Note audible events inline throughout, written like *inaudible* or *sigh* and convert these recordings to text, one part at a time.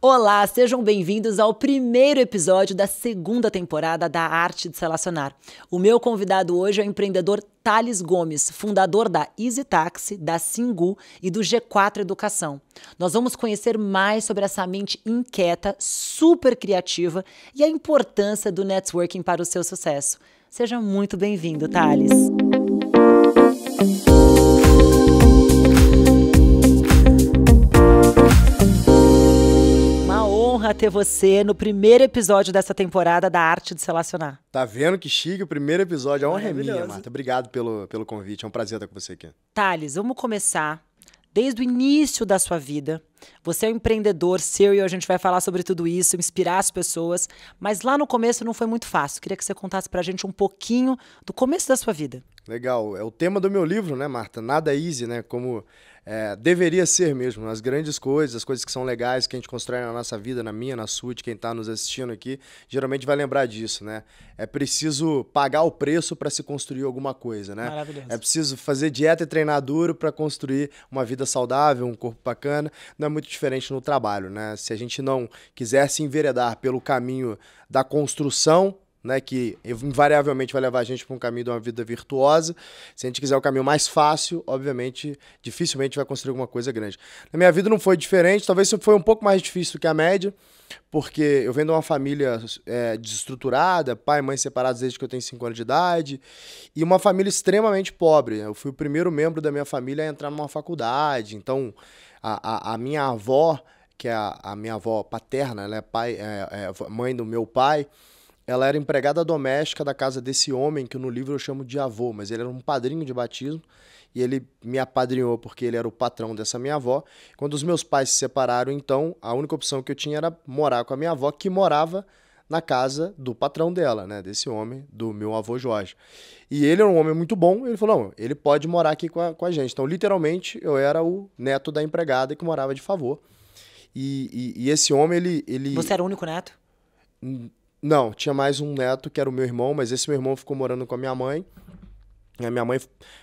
Olá, sejam bem-vindos ao primeiro episódio da segunda temporada da Arte de Se Relacionar. O meu convidado hoje é o empreendedor Thales Gomes, fundador da Easy Taxi, da Singu e do G4 Educação. Nós vamos conhecer mais sobre essa mente inquieta, super criativa e a importância do networking para o seu sucesso. Seja muito bem-vindo, Thales. Uma honra ter você no primeiro episódio dessa temporada da Arte de Se Relacionar. Tá vendo que chique o primeiro episódio? A honra é minha, Marta. Obrigado pelo, pelo convite. É um prazer estar com você aqui. Thales, vamos começar desde o início da sua vida. Você é um empreendedor, serial, a gente vai falar sobre tudo isso, inspirar as pessoas, mas lá no começo não foi muito fácil. Queria que você contasse pra gente um pouquinho do começo da sua vida. Legal, é o tema do meu livro, né, Marta? Nada easy, né? Como é, deveria ser mesmo. As grandes coisas, as coisas que são legais, que a gente constrói na nossa vida, na minha, na sua, de quem está nos assistindo aqui, geralmente vai lembrar disso, né? É preciso pagar o preço para se construir alguma coisa, né? Maravilhoso. É preciso fazer dieta e treinar duro para construir uma vida saudável, um corpo bacana. Não é muito diferente no trabalho, né? Se a gente não quiser se enveredar pelo caminho da construção né, que invariavelmente vai levar a gente para um caminho de uma vida virtuosa. Se a gente quiser o caminho mais fácil, obviamente, dificilmente vai construir alguma coisa grande. Na minha vida não foi diferente, talvez foi um pouco mais difícil do que a média, porque eu venho de uma família é, desestruturada, pai e mãe separados desde que eu tenho 5 anos de idade, e uma família extremamente pobre. Eu fui o primeiro membro da minha família a entrar numa faculdade, então a, a, a minha avó, que é a, a, minha avó paterna, ela é, pai, é, é mãe do meu pai, ela era empregada doméstica da casa desse homem que no livro eu chamo de avô, mas ele era um padrinho de batismo e ele me apadrinhou porque ele era o patrão dessa minha avó. Quando os meus pais se separaram, então a única opção que eu tinha era morar com a minha avó, que morava na casa do patrão dela, né, desse homem, do meu avô Jorge. E ele era um homem muito bom, ele falou: não, ele pode morar aqui com a, com a gente. Então, literalmente, eu era o neto da empregada que morava de favor. E, e, e esse homem, ele, ele. Você era o único neto? Não, tinha mais um neto que era o meu irmão, mas esse meu irmão ficou morando com a minha mãe. E a minha mãe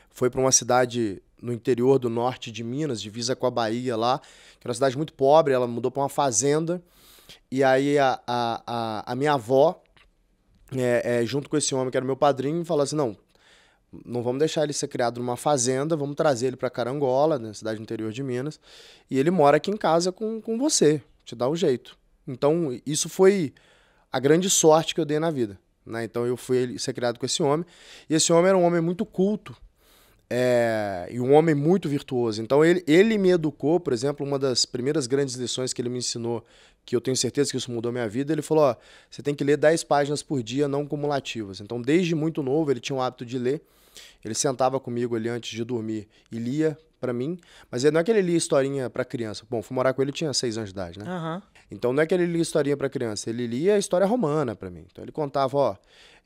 foi para uma cidade no interior do norte de Minas, divisa com a Bahia lá, que era uma cidade muito pobre, ela mudou para uma fazenda. E aí a, a, a, a minha avó, é, é, junto com esse homem que era meu padrinho, falou assim: não, não vamos deixar ele ser criado numa fazenda, vamos trazer ele para Carangola, na né, cidade do interior de Minas, e ele mora aqui em casa com, com você, te dá um jeito. Então, isso foi a grande sorte que eu dei na vida. Né? Então eu fui ser criado com esse homem. E esse homem era um homem muito culto é, e um homem muito virtuoso. Então ele, ele me educou, por exemplo, uma das primeiras grandes lições que ele me ensinou, que eu tenho certeza que isso mudou minha vida, ele falou: ó, você tem que ler 10 páginas por dia, não cumulativas. Então desde muito novo ele tinha o hábito de ler. Ele sentava comigo ali antes de dormir e lia para mim, mas não é que ele lia historinha para criança. Bom, fui morar com ele tinha 6 anos de idade, né? Uhum. Então não é que ele lia historinha para criança, ele lia a história romana para mim. Então ele contava, ó,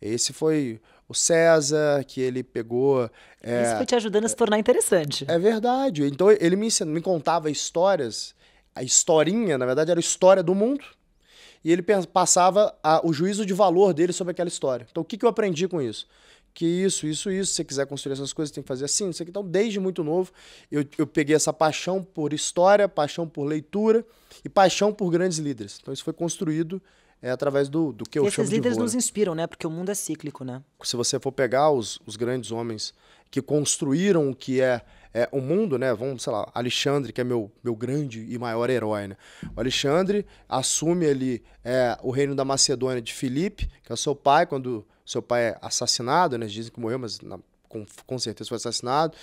esse foi o César que ele pegou. É, Isso foi te ajudando a se tornar interessante. É, verdade. Então ele me, me contava histórias, a historinha, na verdade, era a história do mundo. E ele passava a, o juízo de valor dele sobre aquela história. Então, o que, que eu aprendi com isso? que isso, isso, isso, se você quiser construir essas coisas, tem que fazer assim, isso aqui. Então, desde muito novo, eu, eu peguei essa paixão por história, paixão por leitura e paixão por grandes líderes. Então, isso foi construído é através do, do que eu chamo de Esses líderes nos inspiram, né? Porque o mundo é cíclico, né? Se você for pegar os, os grandes homens que construíram o que é é, o mundo, né? Vamos, sei lá, Alexandre, que é meu, meu grande e maior herói, né? O Alexandre assume ali é, o reino da Macedônia de Filipe, que é o seu pai, quando seu pai é assassinado, né? Dizem que morreu, mas na, com, com certeza foi assassinado.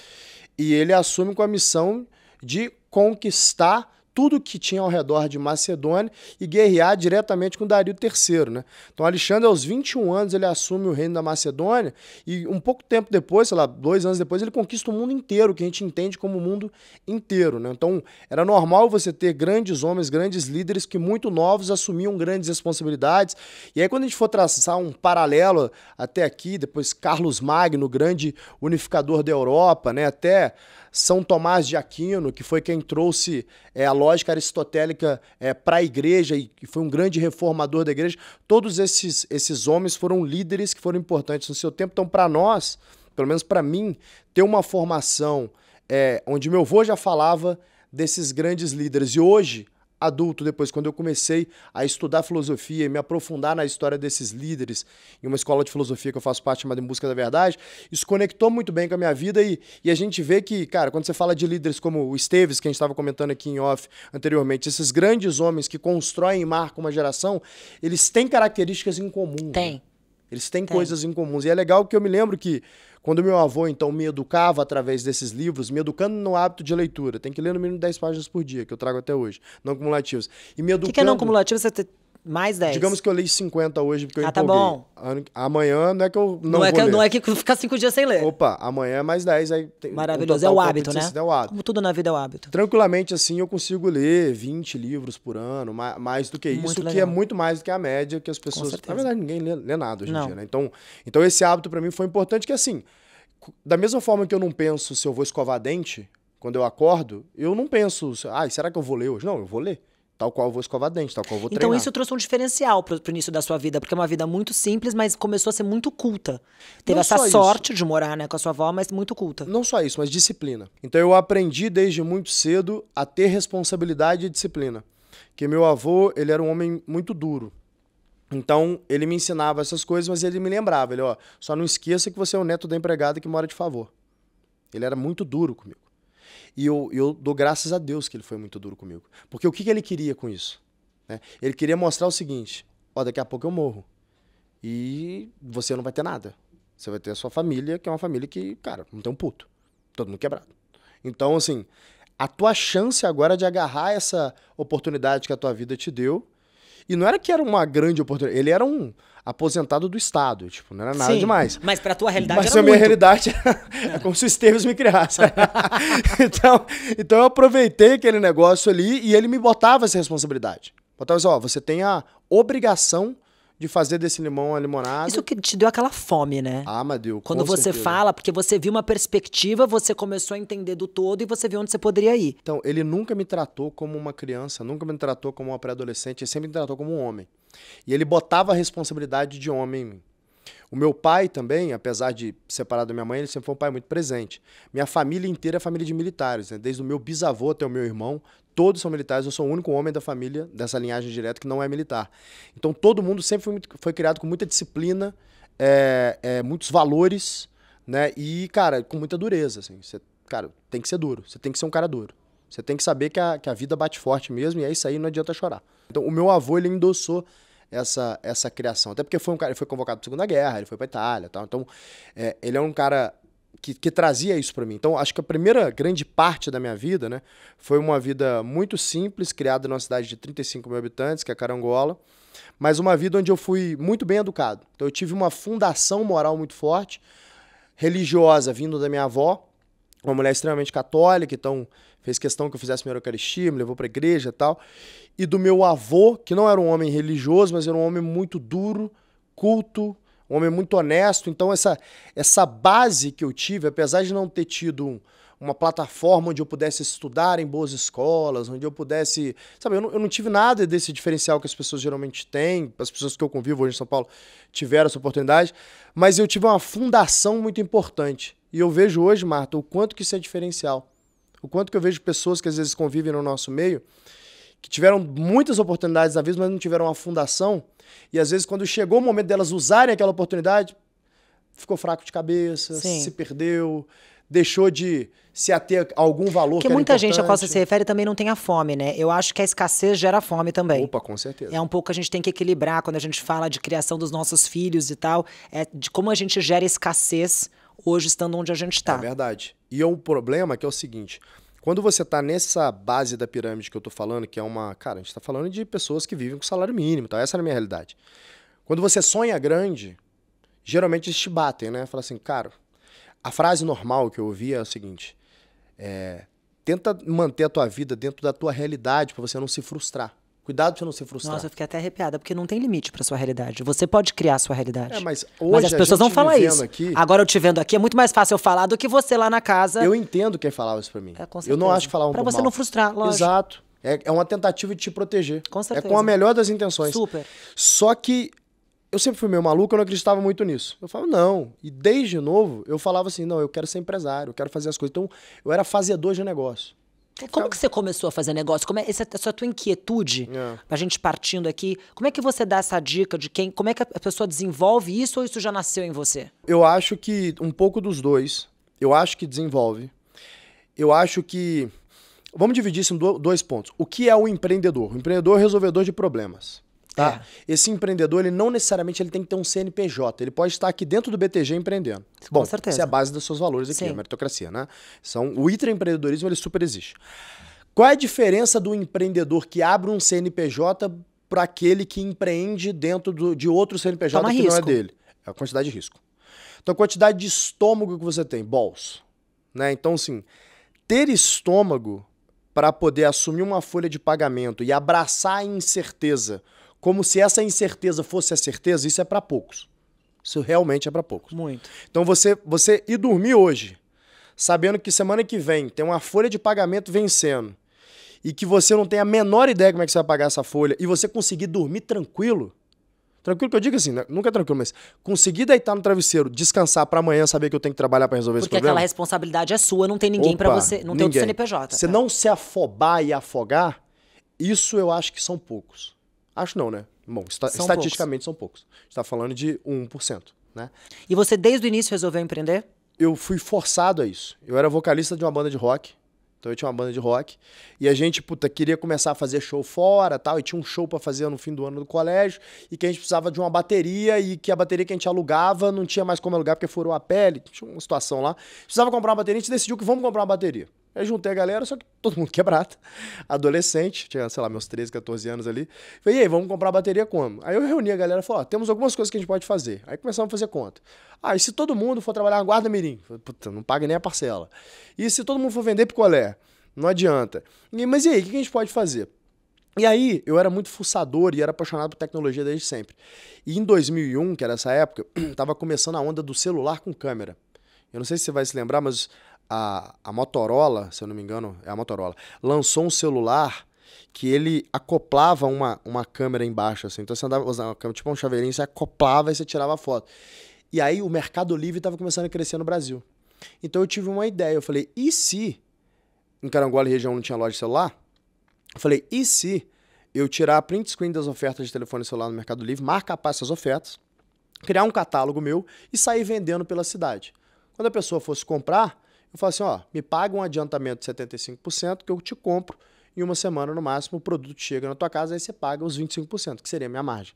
E ele assume com a missão de conquistar tudo que tinha ao redor de Macedônia e guerrear diretamente com Dario III. Né? Então Alexandre, aos 21 anos, ele assume o reino da Macedônia e um pouco tempo depois, sei lá, dois anos depois, ele conquista o mundo inteiro, que a gente entende como o mundo inteiro. Né? Então era normal você ter grandes homens, grandes líderes que muito novos assumiam grandes responsabilidades. E aí quando a gente for traçar um paralelo até aqui, depois Carlos Magno, grande unificador da Europa, né? até são Tomás de Aquino, que foi quem trouxe é, a lógica aristotélica é, para a igreja e que foi um grande reformador da igreja. Todos esses, esses homens foram líderes que foram importantes no seu tempo. Então, para nós, pelo menos para mim, ter uma formação é, onde meu avô já falava desses grandes líderes. E hoje, adulto, depois, quando eu comecei a estudar filosofia e me aprofundar na história desses líderes em uma escola de filosofia que eu faço parte chamada Em Busca da Verdade, isso conectou muito bem com a minha vida e, e a gente vê que, cara, quando você fala de líderes como o Esteves, que a gente estava comentando aqui em off anteriormente, esses grandes homens que constroem e marcam uma geração, eles têm características em comum. Né? Tem. Né? Eles têm Tem. coisas em comum. E é legal que eu me lembro que quando meu avô, então, me educava através desses livros, me educando no hábito de leitura, tem que ler no mínimo 10 páginas por dia, que eu trago até hoje, não cumulativos. E me educando... O que, que é não cumulativo? Você tem Mais 10. Digamos que eu leio 50 hoje, porque eu ah, tá empolguei. Ah, tá bom. Amanhã não é que eu não, não é que, ler. Não é que ficar 5 dias sem ler. Opa, amanhã é mais 10. Aí Maravilhoso, um é o hábito, né? É o hábito. Como tudo na vida é o hábito. Tranquilamente, assim, eu consigo ler 20 livros por ano, mais do que muito isso, legal. que é muito mais do que a média que as pessoas... Na verdade, ninguém lê, lê nada hoje em dia, né? Então, então esse hábito para mim foi importante, que assim da mesma forma que eu não penso se eu vou escovar dente quando eu acordo, eu não penso, ai, ah, será que eu vou ler hoje? Não, eu vou ler. Tal qual eu vou escovar dente, tal qual eu vou então, treinar. Então isso trouxe um diferencial pro, pro início da sua vida, porque é uma vida muito simples, mas começou a ser muito culta. Teve não essa sorte isso. de morar né, com a sua avó, mas muito culta. Não só isso, mas disciplina. Então eu aprendi desde muito cedo a ter responsabilidade e disciplina. Que meu avô, ele era um homem muito duro. Então, ele me ensinava essas coisas, mas ele me lembrava, ele, ó, só não esqueça que você é o neto da empregada que mora de favor. Ele era muito duro comigo. E eu, eu dou graças a Deus que ele foi muito duro comigo. Porque o que, que ele queria com isso? Né? Ele queria mostrar o seguinte, ó, daqui a pouco eu morro. E você não vai ter nada. Você vai ter a sua família, que é uma família que, cara, não tem um puto. Todo mundo quebrado. Então, assim, a tua chance agora de agarrar essa oportunidade que a tua vida te deu e não era que era uma grande oportunidade, ele era um aposentado do Estado, tipo, não era nada Sim, demais. Mas pra tua realidade mas era a minha realidade era, é *laughs* como se o Esteves me criasse. *laughs* então, então eu aproveitei aquele negócio ali e ele me botava essa responsabilidade. Botava assim, ó, você tem a obrigação de fazer desse limão a limonada. Isso que te deu aquela fome, né? Ah, mas deu. Quando você certeza. fala, porque você viu uma perspectiva, você começou a entender do todo e você viu onde você poderia ir. Então, ele nunca me tratou como uma criança, nunca me tratou como uma pré-adolescente, ele sempre me tratou como um homem. E ele botava a responsabilidade de homem em mim. O meu pai também, apesar de separado da minha mãe, ele sempre foi um pai muito presente. Minha família inteira é família de militares, né? desde o meu bisavô até o meu irmão, todos são militares. Eu sou o único homem da família, dessa linhagem direta, que não é militar. Então todo mundo sempre foi, muito, foi criado com muita disciplina, é, é, muitos valores, né? E, cara, com muita dureza. Assim. Você, cara, tem que ser duro. Você tem que ser um cara duro. Você tem que saber que a, que a vida bate forte mesmo, e é isso aí, não adianta chorar. Então, o meu avô, ele endossou essa, essa criação. Até porque foi um cara, ele foi convocado para a Segunda Guerra, ele foi para Itália, tal. Então, é, ele é um cara que, que trazia isso para mim. Então, acho que a primeira grande parte da minha vida, né, foi uma vida muito simples, criada numa cidade de 35 mil habitantes, que é Carangola, mas uma vida onde eu fui muito bem educado. Então, eu tive uma fundação moral muito forte, religiosa, vindo da minha avó, uma mulher extremamente católica, então fez questão que eu fizesse minha Eucaristia, me levou para a igreja e tal. E do meu avô, que não era um homem religioso, mas era um homem muito duro, culto, um homem muito honesto. Então, essa, essa base que eu tive, apesar de não ter tido um, uma plataforma onde eu pudesse estudar em boas escolas, onde eu pudesse. Sabe, eu não, eu não, tive nada desse diferencial que as pessoas geralmente têm, as pessoas que eu convivo hoje em São Paulo tiveram essa oportunidade, mas eu tive uma fundação muito importante. E eu vejo hoje, Marta, o quanto que isso é diferencial. O quanto que eu vejo pessoas que às vezes convivem no nosso meio que tiveram muitas oportunidades na vida, mas não tiveram a fundação. E às vezes, quando chegou o momento delas usarem aquela oportunidade, ficou fraco de cabeça, Sim. se perdeu, deixou de se ater a algum valor. Que, que muita gente, a qual você se refere, também não tem a fome, né? Eu acho que a escassez gera fome também. Opa, com certeza. É um pouco que a gente tem que equilibrar quando a gente fala de criação dos nossos filhos e tal, é de como a gente gera escassez hoje estando onde a gente está. É verdade. E o é problema que é o seguinte: quando você está nessa base da pirâmide que eu estou falando, que é uma. Cara, a gente está falando de pessoas que vivem com salário mínimo, tá? Essa é a minha realidade. Quando você sonha grande, geralmente eles te batem, né? Fala assim, cara. A frase normal que eu ouvi é o seguinte: é, tenta manter a tua vida dentro da tua realidade para você não se frustrar. Cuidado pra você não ser frustrado. Nossa, eu fiquei até arrepiada, porque não tem limite pra sua realidade. Você pode criar a sua realidade. É, mas hoje mas as pessoas não falam isso. Aqui, Agora eu te vendo aqui, é muito mais fácil eu falar do que você lá na casa. Eu entendo quem falava isso pra mim. É, com certeza. eu não acho que falar falavam Pra você mal. não frustrar, lógico. Exato. É, é uma tentativa de te proteger. Com certeza. É com a melhor das intenções. Super. Só que eu sempre fui meio maluco, eu não acreditava muito nisso. Eu falava, não. E desde novo, eu falava assim, não, eu quero ser empresário, eu quero fazer as coisas. Então, eu era fazedor de negócio. Como então que você começou a fazer negócio? Como é essa, essa tua inquietude? É. A gente partindo aqui, como é que você dá essa dica de quem? Como é que a pessoa desenvolve isso ou isso já nasceu em você? Eu acho que um pouco dos dois. Eu acho que desenvolve. Eu acho que vamos dividir isso em dois pontos. O que é o empreendedor? O empreendedor é o resolvedor de problemas. Tá? É. Esse empreendedor, ele não necessariamente ele tem que ter um CNPJ. Ele pode estar aqui dentro do BTG empreendendo. Com Bom, certeza. Isso é a base dos seus valores aqui, Sim. a meritocracia, né? São, o ITRA empreendedorismo, ele super existe. Qual é a diferença do empreendedor que abre um CNPJ para aquele que empreende dentro do, de outro CNPJ Toma que risco. não é dele? É a quantidade de risco. Então, a quantidade de estômago que você tem, balls. Né? Então, assim, ter estômago para poder assumir uma folha de pagamento e abraçar a incerteza como se essa incerteza fosse a certeza, isso é para poucos. Isso realmente é para poucos. Muito. Então você você ir dormir hoje, sabendo que semana que vem tem uma folha de pagamento vencendo e que você não tem a menor ideia como é que você vai pagar essa folha e você conseguir dormir tranquilo. Tranquilo que eu digo assim, né? nunca é tranquilo, mas conseguir deitar no travesseiro, descansar para amanhã, saber que eu tenho que trabalhar para resolver Porque esse problema. Porque aquela responsabilidade é sua, não tem ninguém para você, não ninguém. tem o CNPJ. Você não se afobar e afogar, isso eu acho que são poucos. Acho não, né? Bom, esta são estatisticamente poucos. são poucos. A gente está falando de 1%. Né? E você, desde o início, resolveu empreender? Eu fui forçado a isso. Eu era vocalista de uma banda de rock. Então eu tinha uma banda de rock. E a gente, puta, queria começar a fazer show fora tal. E tinha um show para fazer no fim do ano do colégio. E que a gente precisava de uma bateria. E que a bateria que a gente alugava não tinha mais como alugar porque furou a pele. Tinha uma situação lá. Precisava comprar uma bateria. A gente decidiu que vamos comprar uma bateria. Aí juntei a galera, só que todo mundo quebrado. *laughs* Adolescente, tinha, sei lá, meus 13, 14 anos ali. Falei, e aí, vamos comprar bateria como? Aí eu reuni a galera e falei, ó, temos algumas coisas que a gente pode fazer. Aí começamos a fazer conta. Ah, e se todo mundo for trabalhar na guarda mirim? Puta, não paga nem a parcela. E se todo mundo for vender picolé? Não adianta. E, mas e aí, o que a gente pode fazer? E aí, eu era muito fuçador e era apaixonado por tecnologia desde sempre. E em 2001, que era essa época, *clears throat* tava começando a onda do celular com câmera. Eu não sei se você vai se lembrar, mas a, a Motorola, se eu não me engano, é a Motorola, lançou um celular que ele acoplava uma, uma câmera embaixo, assim. Então você andava, usando uma câmera tipo um chaveirinho, você acoplava e você tirava a foto. E aí o Mercado Livre estava começando a crescer no Brasil. Então eu tive uma ideia, eu falei, e se em Carangola e região não tinha loja de celular? Eu falei, e se eu tirar a print screen das ofertas de telefone celular no Mercado Livre, marcar essas ofertas, criar um catálogo meu e sair vendendo pela cidade? Quando a pessoa fosse comprar, eu falo assim, ó, me paga um adiantamento de 75% que eu te compro em uma semana no máximo, o produto chega na tua casa, aí você paga os 25%, que seria a minha margem.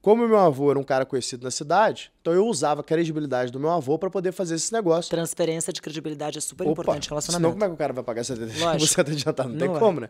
Como meu avô era um cara conhecido na cidade, então eu usava a credibilidade do meu avô para poder fazer esse negócio. Transferência de credibilidade é super Opa, importante em relacionamento. Senão como é que o cara vai pagar 75% adiantado? Não, não tem é. como, né?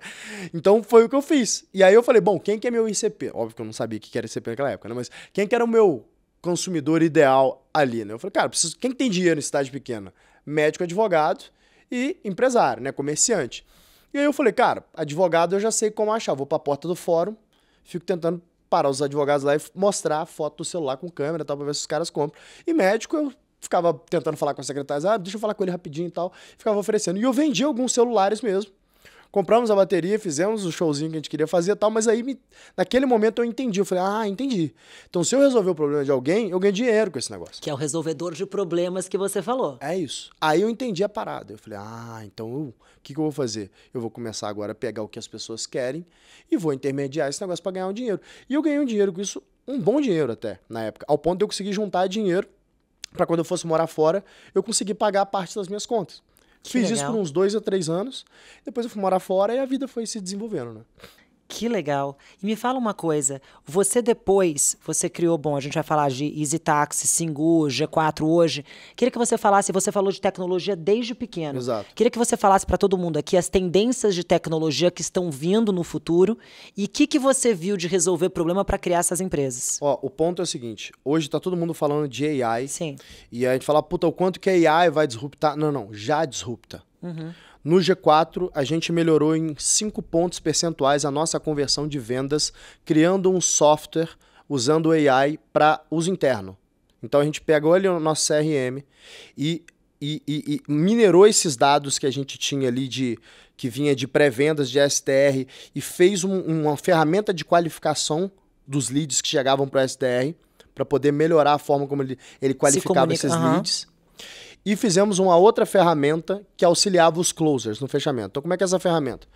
Então foi o que eu fiz. E aí eu falei, bom, quem que é meu ICP? Óbvio que eu não sabia o que era ICP naquela época, né? Mas quem que era o meu consumidor ideal ali, né? Eu falei, cara, preciso... quem que tem dinheiro em cidade pequena? médico, advogado e empresário, né? Comerciante. E aí eu falei, cara, advogado eu já sei como achar. Vou para a porta do fórum, fico tentando parar os advogados lá e mostrar a foto do celular com câmera tal, pra ver se os caras compram. E médico, eu ficava tentando falar com a secretária, ah, deixa eu falar com ele rapidinho e tal. Ficava oferecendo. E eu vendia alguns celulares mesmo compramos a bateria, fizemos o showzinho que a gente queria fazer e tal, mas aí me... naquele momento eu entendi. Eu falei, ah, entendi. Então, se eu resolver o problema de alguém, eu ganho dinheiro com esse negócio. Que é o resolvedor de problemas que você falou. É isso. Aí eu entendi a parada. Eu falei, ah, então o uh, que, que eu vou fazer? Eu vou começar agora a pegar o que as pessoas querem e vou intermediar esse negócio para ganhar um dinheiro. E eu ganhei um dinheiro com isso, um bom dinheiro até, na época, ao ponto de eu conseguir juntar dinheiro para quando eu fosse morar fora, eu conseguir pagar a parte das minhas contas. Que Fiz legal. isso por uns dois a três anos. Depois eu fui morar fora e a vida foi se desenvolvendo, né? Que legal. E me fala uma coisa, você depois, você criou, bom, a gente vai falar de Easy Taxi, Singu, G4 hoje. Queria que você falasse, você falou de tecnologia desde pequeno. Exato. Queria que você falasse para todo mundo aqui as tendências de tecnologia que estão vindo no futuro e o que, que você viu de resolver problema para criar essas empresas. Ó, o ponto é o seguinte, hoje tá todo mundo falando de AI. Sim. E a gente fala, puta, o quanto que a AI vai disruptar? Não, não, já disrupta. Uhum. No G4, a gente melhorou em 5 pontos percentuais a nossa conversão de vendas, criando um software usando o AI para uso interno. Então a gente pegou ali o nosso CRM e, e, e, e minerou esses dados que a gente tinha ali de que vinha de pré-vendas de STR e fez um, uma ferramenta de qualificação dos leads que chegavam para o STR para poder melhorar a forma como ele, ele qualificava esses uhum. leads e fizemos uma outra ferramenta que auxiliava os closers no fechamento. Então, como é que é essa ferramenta?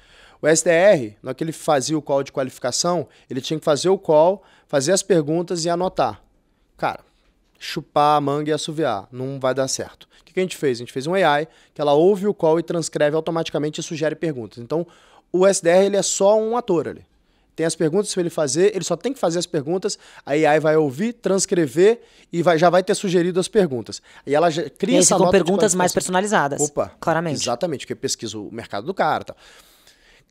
O SDR, na que ele fazia o call de qualificação, ele tinha que fazer o call, fazer as perguntas e anotar. Cara, chupar a manga e assoviar, não vai dar certo. O que a gente fez? A gente fez um AI que ela ouve o call e transcreve automaticamente e sugere perguntas. Então, o SDR ele é só um ator ali tem as perguntas para ele fazer, ele só tem que fazer as perguntas, a AI vai ouvir, transcrever e vai, já vai ter sugerido as perguntas. E ela já cria e essa com perguntas mais personalizadas. Opa, claramente. Exatamente, porque pesquisa o mercado do cara. Tá.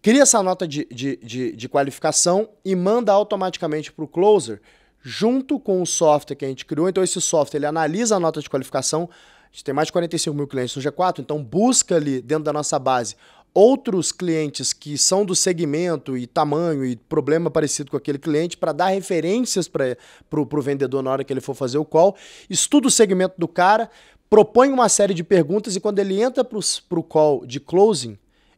Cria essa nota de, de, de, de qualificação e manda automaticamente para o closer junto com o software que a gente criou. Então, esse software ele analisa a nota de qualificação, a gente tem mais de 45 mil clientes no G4, então busca ali dentro da nossa base outros clientes que são do segmento e tamanho e problema parecido com aquele cliente para dar referências para o vendedor na hora que ele for fazer o call, estuda o segmento do cara, propõe uma série de perguntas e quando ele entra para o call de closing,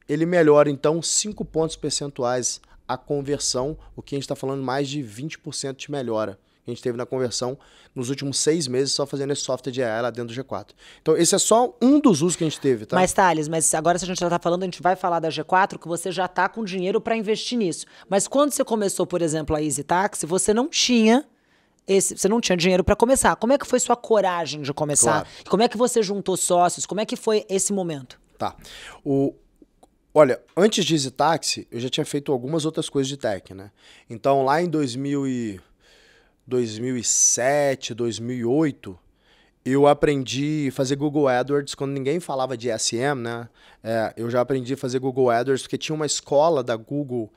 ele melhora então 5 pontos percentuais a conversão, o que a gente está falando mais de 20% de melhora a gente teve na conversão nos últimos seis meses só fazendo esse software de AI lá dentro do G4. Então, esse é só um dos usos que a gente teve, tá? Mas, Thales, mas agora se a gente já tá falando, a gente vai falar da G4, que você já está com dinheiro para investir nisso. Mas quando você começou, por exemplo, a Easy Taxi, você não tinha esse, você não tinha dinheiro para começar. Como é que foi sua coragem de começar? Claro. Como é que você juntou sócios? Como é que foi esse momento? Tá. O, Olha, antes de Easy Taxi, eu já tinha feito algumas outras coisas de tech, né? Então, lá em 2000 e 2007, 2008, eu aprendi a fazer Google AdWords quando ninguém falava de SM, né? É, eu já aprendi a fazer Google AdWords porque tinha uma escola da Google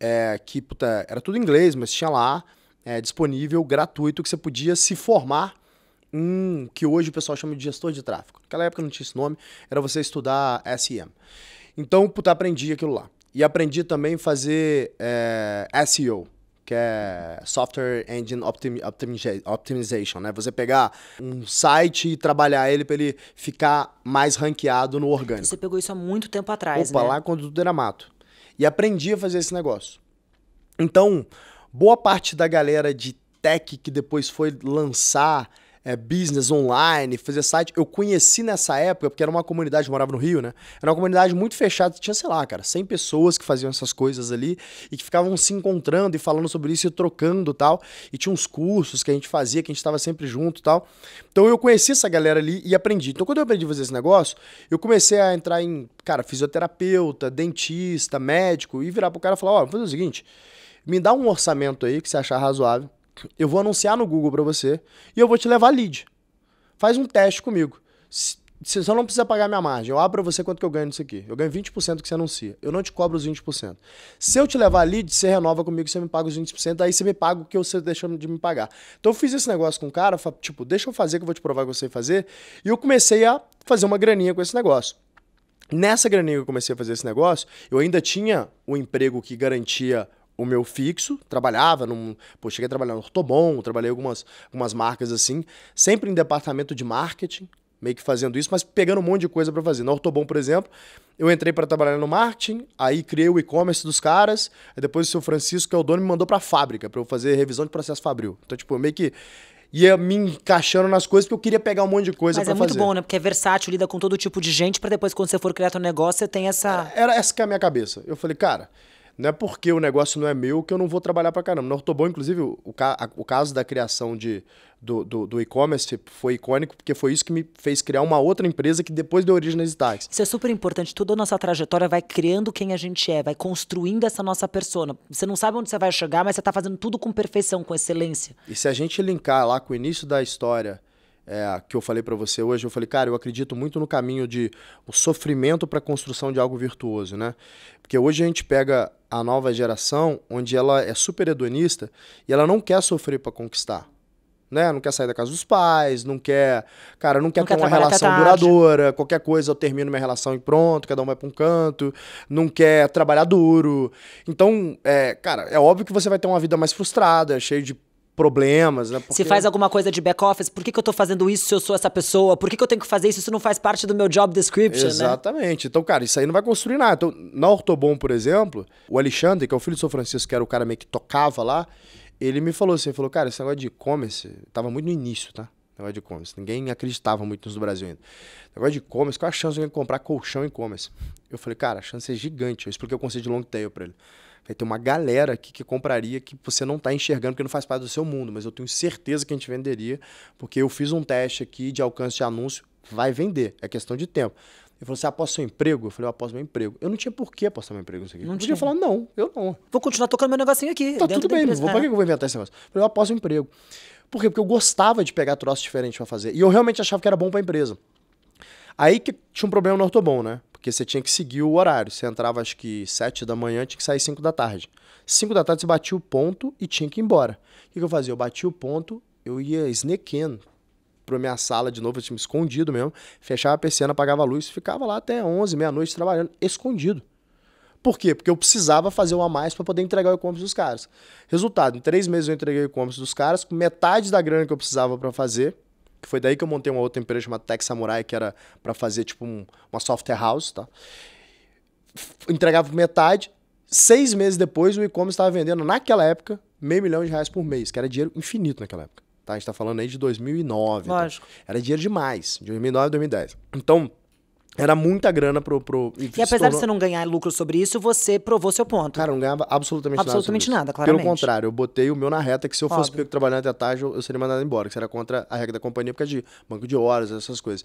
é, que, puta, era tudo inglês, mas tinha lá é, disponível, gratuito, que você podia se formar em que hoje o pessoal chama de gestor de tráfego. Naquela época não tinha esse nome, era você estudar SM. Então, puta, aprendi aquilo lá. E aprendi também fazer é, SEO, que é Software Engine Optim Optimization, né? Você pegar um site e trabalhar ele para ele ficar mais ranqueado no orgânico. Você pegou isso há muito tempo atrás, Opa, né? lá quando tudo era mato. E aprendi a fazer esse negócio. Então, boa parte da galera de tech que depois foi lançar é, business online, fazer site. Eu conheci nessa época, porque era uma comunidade, eu morava no Rio, né? Era uma comunidade muito fechada, tinha, sei lá, cara, 100 pessoas que faziam essas coisas ali e que ficavam se encontrando e falando sobre isso e trocando tal. E tinha uns cursos que a gente fazia, que a gente estava sempre junto tal. Então eu conheci essa galera ali e aprendi. Então quando eu aprendi a fazer esse negócio, eu comecei a entrar em, cara, fisioterapeuta, dentista, médico e virar pro cara e falar: ó, oh, vamos fazer o seguinte, me dá um orçamento aí que você achar razoável eu vou anunciar no Google para você e eu vou te levar lead. Faz um teste comigo. Você só não precisa pagar minha margem. Eu abro para você quanto que eu ganho nisso aqui. Eu ganho 20% que você anuncia. Eu não te cobro os 20%. Se eu te levar lead, você renova comigo, você me paga os 20%, aí você me paga o que você tá deixou de me pagar. Então eu fiz esse negócio com o cara, tipo, deixa eu fazer que eu vou te provar que eu sei fazer. E eu comecei a fazer uma graninha com esse negócio. Nessa graninha que eu comecei a fazer esse negócio, eu ainda tinha o um emprego que garantia o meu fixo, trabalhava num. Pô, cheguei a trabalhar no Ortobon, trabalhei algumas, algumas marcas assim, sempre em departamento de marketing, meio que fazendo isso, mas pegando um monte de coisa para fazer. no Ortobon, por exemplo, eu entrei para trabalhar no marketing, aí criei o e-commerce dos caras, aí depois o seu Francisco, que é o dono, me mandou para a fábrica para eu fazer revisão de processo fabril. Então, tipo, eu meio que ia me encaixando nas coisas porque eu queria pegar um monte de coisa para fazer. Mas é muito bom, né? Porque é versátil, lida com todo tipo de gente para depois quando você for criar um negócio, você tem essa Era, era essa que é a minha cabeça. Eu falei, cara, não é porque o negócio não é meu que eu não vou trabalhar pra caramba. Na Ortobon, inclusive, o, ca o caso da criação de, do, do, do e-commerce foi icônico, porque foi isso que me fez criar uma outra empresa que depois deu origem às Stacks. Isso é super importante. Toda a nossa trajetória vai criando quem a gente é, vai construindo essa nossa persona. Você não sabe onde você vai chegar, mas você tá fazendo tudo com perfeição, com excelência. E se a gente linkar lá com o início da história... É, que eu falei para você hoje, eu falei, cara, eu acredito muito no caminho de o sofrimento para a construção de algo virtuoso, né? Porque hoje a gente pega a nova geração, onde ela é super hedonista e ela não quer sofrer para conquistar. Né? Não quer sair da casa dos pais, não quer. Cara, não quer não ter quer uma relação duradoura. Qualquer coisa eu termino minha relação e pronto, cada um vai pra um canto. Não quer trabalhar duro. Então, é, cara, é óbvio que você vai ter uma vida mais frustrada, cheia de problemas. Né? Porque... Se faz alguma coisa de back-office, por que, que eu estou fazendo isso se eu sou essa pessoa? Por que, que eu tenho que fazer isso se isso não faz parte do meu job description? Né? Exatamente. Né? Então, cara, isso aí não vai construir nada. Então, na Ortobon, por exemplo, o Alexandre, que é o filho do São Francisco, que era o cara meio que tocava lá, ele me falou assim, ele falou, cara, esse negócio de e-commerce, tava muito no início, tá? Negócio de e-commerce. Ninguém acreditava muito nos no Brasil ainda. Negócio de e-commerce, qual a chance de alguém comprar colchão e-commerce? Eu falei, cara, a chance é gigante. É eu expliquei o conceito de long tail pra ele. Né? Tem uma galera aqui que compraria que você não está enxergando, porque não faz parte do seu mundo, mas eu tenho certeza que a gente venderia, porque eu fiz um teste aqui de alcance de anúncio, vai vender, é questão de tempo. Ele falou, você assim, aposta ah, seu emprego? Eu falei, eu ah, aposto meu emprego. Eu não tinha por que apostar meu emprego nisso aqui. Não eu podia falar, não, eu não. Vou continuar tocando meu negocinho aqui. Tá tudo bem, vou, pra é. que eu vou inventar esse negócio? Eu falei, eu aposto meu emprego. Por quê? Porque eu gostava de pegar troços diferentes para fazer. E eu realmente achava que era bom para a empresa. Aí que tinha um problema no Ortobon, né? Porque você tinha que seguir o horário. Você entrava acho que 7 da manhã, tinha que sair 5 da tarde. 5 da tarde você batia o ponto e tinha que ir embora. O que, eu fazia? Eu batia o ponto, eu ia sneakendo pra minha sala de novo, eu tinha escondido mesmo. Fechava a persiana, apagava a luz, ficava lá até 11, meia-noite trabalhando, escondido. Por quê? Porque eu precisava fazer um a mais para poder entregar o e-commerce dos caras. Resultado, em três meses eu entreguei o e-commerce dos caras, com metade da grana que eu precisava para fazer, que foi daí que eu montei uma outra empresa chamada Tech Samurai, que era para fazer tipo um, uma software house, tá? Entregava metade. Seis meses depois, o e-commerce estava vendendo, naquela época, meio milhão de reais por mês, que era dinheiro infinito naquela época. Tá? A gente está falando aí de 2009. Tá? Lógico. Tá? Era dinheiro demais, de 2009 a 2010. Então, era muita grana pro. pro e, e apesar tornou... de você não ganhar lucro sobre isso, você provou seu ponto. Cara, eu não ganhava absolutamente, absolutamente nada. Absolutamente nada, claramente. Pelo contrário, eu botei o meu na reta que se eu Óbvio. fosse pego trabalhando até tarde, eu, eu, seria mandado embora, que isso era contra a regra da companhia por causa de banco de horas, essas coisas.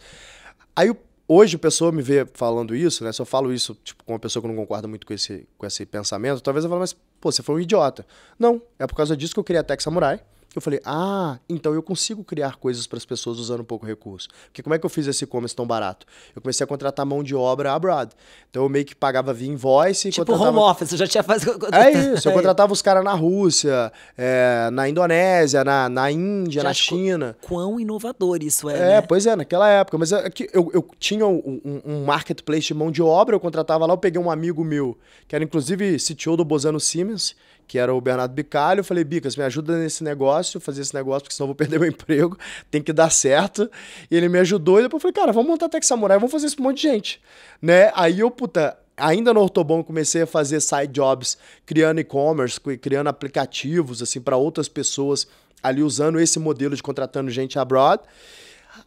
Aí hoje a pessoa me vê falando isso, né? Se eu falo isso tipo, com uma pessoa que não concorda muito com esse, com esse pensamento, talvez eu fale, mas, pô, você foi um idiota. Não, é por causa disso que eu queria Tech Samurai. Eu falei, ah, então eu consigo criar coisas para as pessoas usando pouco recurso. Porque como é que eu fiz esse e-commerce tão barato? Eu comecei a contratar mão de obra abroad. Então eu meio que pagava via invoice. Tipo contratava... home office, eu já tinha faz... É *laughs* isso, eu é. contratava os caras na Rússia, é, na Indonésia, na, na Índia, já na China. Quão inovador isso é, É, né? pois é, naquela época. Mas é eu, eu tinha um, um, marketplace de mão de obra, eu contratava lá, eu peguei um amigo meu, que era inclusive CTO do Bozano Siemens, que era o Bernardo Bicalho. Eu falei, Bicas, me ajuda nesse negócio, fazer esse negócio, porque senão eu vou perder *laughs* meu emprego, tem que dar certo. E ele me ajudou, e depois eu falei, cara, vamos montar Tech Samurai, vamos fazer isso pra um monte de gente, né? Aí eu, puta, ainda no Ortobon comecei a fazer side jobs, criando e-commerce, criando aplicativos assim para outras pessoas ali usando esse modelo de contratando gente abroad.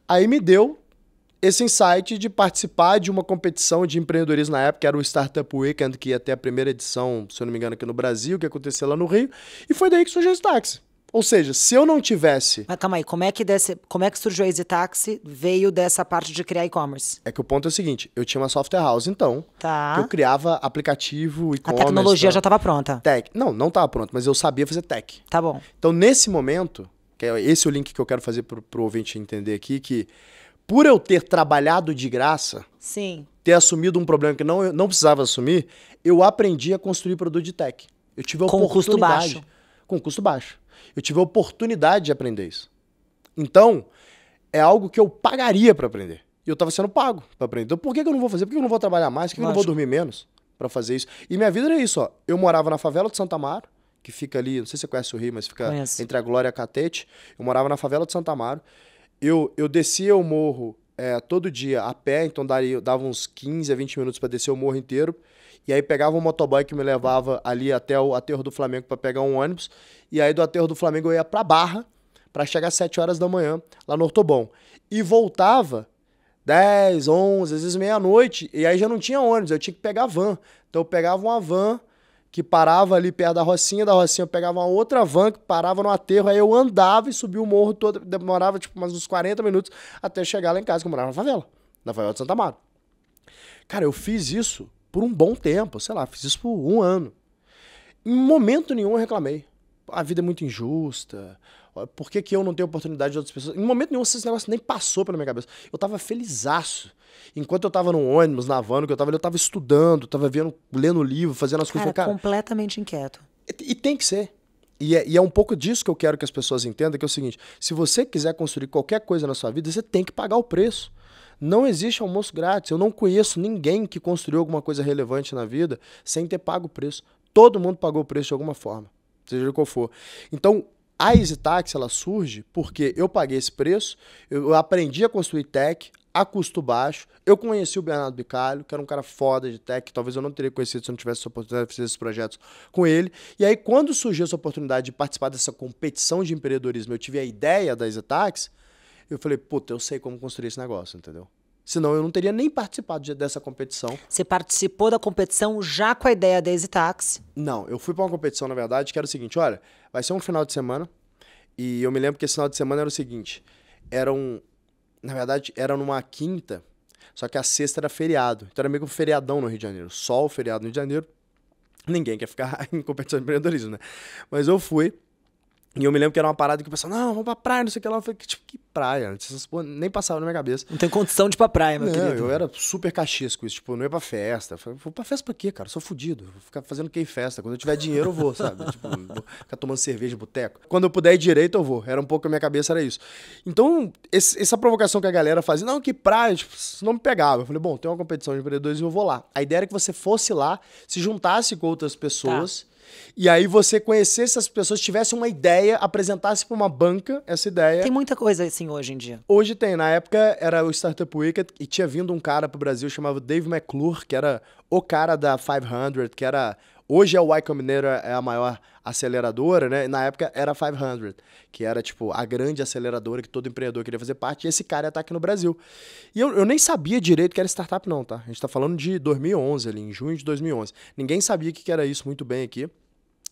Aí me deu esse insight de participar de uma competição de empreendedorismo na época, era o Startup Weekend, que ia ter a primeira edição, se eu não me engano, aqui no Brasil, que aconteceu lá no Rio, e foi daí que surgiu o táxi. Ou seja, se eu não tivesse. Mas calma aí, como é que, desse, como é que surgiu a Taxi Veio dessa parte de criar e-commerce? É que o ponto é o seguinte: eu tinha uma software house, então. Tá. eu criava aplicativo, e-commerce. A tecnologia tá? já estava pronta. Tech. Não, não estava pronta, mas eu sabia fazer tech. Tá bom. Então, nesse momento, que é esse é o link que eu quero fazer para o ouvinte entender aqui, que por eu ter trabalhado de graça, Sim. ter assumido um problema que não, não precisava assumir, eu aprendi a construir produto de tech. Eu tive a com oportunidade. Custo baixo. Com custo baixo. Eu tive a oportunidade de aprender isso. Então, é algo que eu pagaria para aprender. E eu estava sendo pago para aprender. Então, por que, que, eu não vou fazer? Por que, eu não vou trabalhar mais? Por que, que eu não vou dormir menos para fazer isso? E minha vida era isso, ó. Eu morava na favela de Santa Amaro, que fica ali, não sei se você conhece o Rio, mas fica Conheço. entre a Glória e a Catete. Eu morava na favela de Santa Amaro eu, eu descia o morro é, todo dia a pé, então daria, dava uns 15 a 20 minutos para descer o morro inteiro. E aí pegava um motoboy que me levava ali até o aterro do Flamengo para pegar um ônibus. E aí do aterro do Flamengo eu ia pra Barra para chegar às 7 horas da manhã lá no Ortobon. E voltava 10, 11, às vezes meia-noite. E aí já não tinha ônibus, eu tinha que pegar van. Então eu pegava uma van que parava ali perto da Rocinha, da Rocinha eu pegava uma outra van que parava no aterro, aí eu andava e subia o morro todo, demorava tipo mais uns 40 minutos até chegar lá em casa, que eu morava na favela, na favela de Santa Mara. Cara, eu fiz isso por um bom tempo, sei lá, fiz isso por um ano. Em momento nenhum eu reclamei. A vida é muito injusta, por que, que eu não tenho oportunidade de outras pessoas? Em momento nenhum esse negócio nem passou pela minha cabeça. Eu tava felizaço Enquanto eu tava no ônibus, na van, que eu tava ali, eu tava estudando, tava vendo, lendo livro, fazendo as coisas. Cara, cara completamente inquieto. E, e tem que ser. E é, e é, um pouco disso que eu quero que as pessoas entendam, que é o seguinte, se você quiser construir qualquer coisa na sua vida, você tem que pagar o preço. Não existe almoço grátis. Eu não conheço ninguém que construiu alguma coisa relevante na vida sem ter pago o preço. Todo mundo pagou o preço de alguma forma, seja qual for. Então, a EasyTax ela surge porque eu paguei esse preço, eu aprendi a construir tech, a custo baixo. Eu conheci o Bernardo Bicalho, que era um cara foda de tech, talvez eu não teria conhecido se eu não tivesse essa oportunidade de fazer esses projetos com ele. E aí, quando surgiu essa oportunidade de participar dessa competição de empreendedorismo, eu tive a ideia das ataques, eu falei, puta, eu sei como construir esse negócio, entendeu? Senão eu não teria nem participado de, dessa competição. Você participou da competição já com a ideia da Exitax? Não, eu fui para uma competição, na verdade, que era o seguinte: olha, vai ser um final de semana. E eu me lembro que esse final de semana era o seguinte: eram na verdade, era numa quinta, só que a sexta era feriado. Então era meio que um feriadão no Rio de Janeiro. Só o feriado no Rio de Janeiro. Ninguém quer ficar *laughs* em competição de empreendedorismo, né? Mas eu fui. E eu me lembro que era uma parada que o pessoal, não, vamos pra praia, não sei o que lá. Eu falei, tipo, que praia? nem passava na minha cabeça. Não tem condição de ir pra praia, meu não, querido. Eu era super cachesco isso, tipo, eu não ia pra festa. Eu falei, vou pra festa pra quê, cara? Eu sou fudido. Vou ficar fazendo quem festa. Quando eu tiver dinheiro, eu vou, sabe? *laughs* tipo, vou ficar tomando cerveja boteco. Quando eu puder ir direito, eu vou. Era um pouco a minha cabeça, era isso. Então, esse, essa provocação que a galera fazia, não, que praia, tipo, não me pegava. Eu falei, bom, tem uma competição de empreendedores e eu vou lá. A ideia era que você fosse lá, se juntasse com outras tá. pessoas. Tá e aí você conhecesse as pessoas, tivesse uma ideia, apresentasse para uma banca essa ideia. Tem muita coisa assim hoje em dia. Hoje tem. Na época era o Startup Weekend e tinha vindo um cara para o Brasil chamado Dave McClure, que era o cara da 500, que era Hoje a é Y Combinator é a maior aceleradora, né? Na época era 500, que era tipo a grande aceleradora que todo empreendedor queria fazer parte. E esse cara ia estar aqui no Brasil. E eu, eu nem sabia direito que era startup, não, tá? A gente está falando de 2011, ali, em junho de 2011. Ninguém sabia o que era isso muito bem aqui.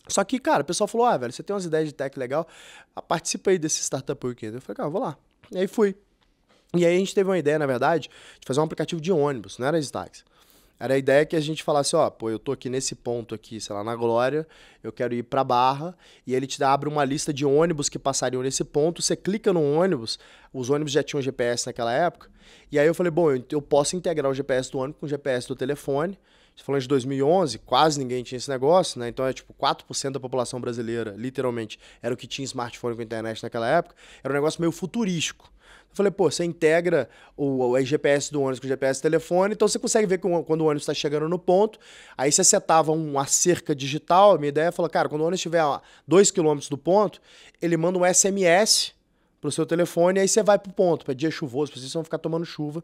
Só que, cara, o pessoal falou: ah, velho, você tem umas ideias de tech legal, ah, participa aí desse startup weekend. Eu falei, cara, vou lá. E aí fui. E aí a gente teve uma ideia, na verdade, de fazer um aplicativo de ônibus, não era de era a ideia que a gente falasse, ó, pô, eu tô aqui nesse ponto aqui, sei lá, na Glória, eu quero ir pra Barra, e ele te dá, abre uma lista de ônibus que passariam nesse ponto, você clica no ônibus, os ônibus já tinham GPS naquela época, e aí eu falei, bom, eu, eu posso integrar o GPS do ônibus com o GPS do telefone, falando de 2011, quase ninguém tinha esse negócio, né? Então é tipo 4% da população brasileira, literalmente, era o que tinha smartphone com internet naquela época. Era um negócio meio futurístico. Eu falei, pô, você integra o, o GPS do ônibus com o GPS do telefone, então você consegue ver quando o ônibus está chegando no ponto. Aí você setava uma cerca digital. A minha ideia é cara, quando o ônibus estiver a 2 km do ponto, ele manda um SMS pro seu telefone, e aí você vai pro ponto. para dia chuvoso, vocês vão ficar tomando chuva.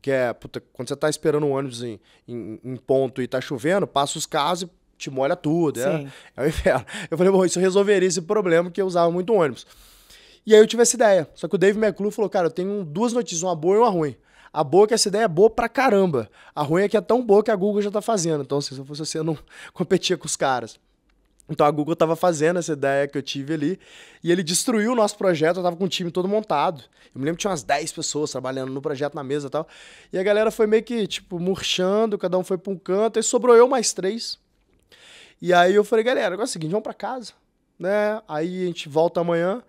Que é, puta, quando você tá esperando um ônibus em, em, em ponto e tá chovendo, passa os carros e te molha tudo. É, é o inferno. Eu falei, bom, isso resolveria esse problema que eu usava muito ônibus. E aí eu tive essa ideia. Só que o Dave McClure falou, cara, eu tenho duas notícias, uma boa e uma ruim. A boa é que essa ideia é boa pra caramba. A ruim é que é tão boa que a Google já tá fazendo. Então, se eu fosse você, assim, eu não *laughs* competia com os caras. Então a Google estava fazendo essa ideia que eu tive ali e ele destruiu o nosso projeto. Eu estava com o time todo montado. Eu me lembro que tinha umas 10 pessoas trabalhando no projeto na mesa e tal. E a galera foi meio que, tipo, murchando, cada um foi para um canto e sobrou eu mais três. E aí eu falei, galera, agora é o seguinte, vamos para casa, né? Aí a gente volta amanhã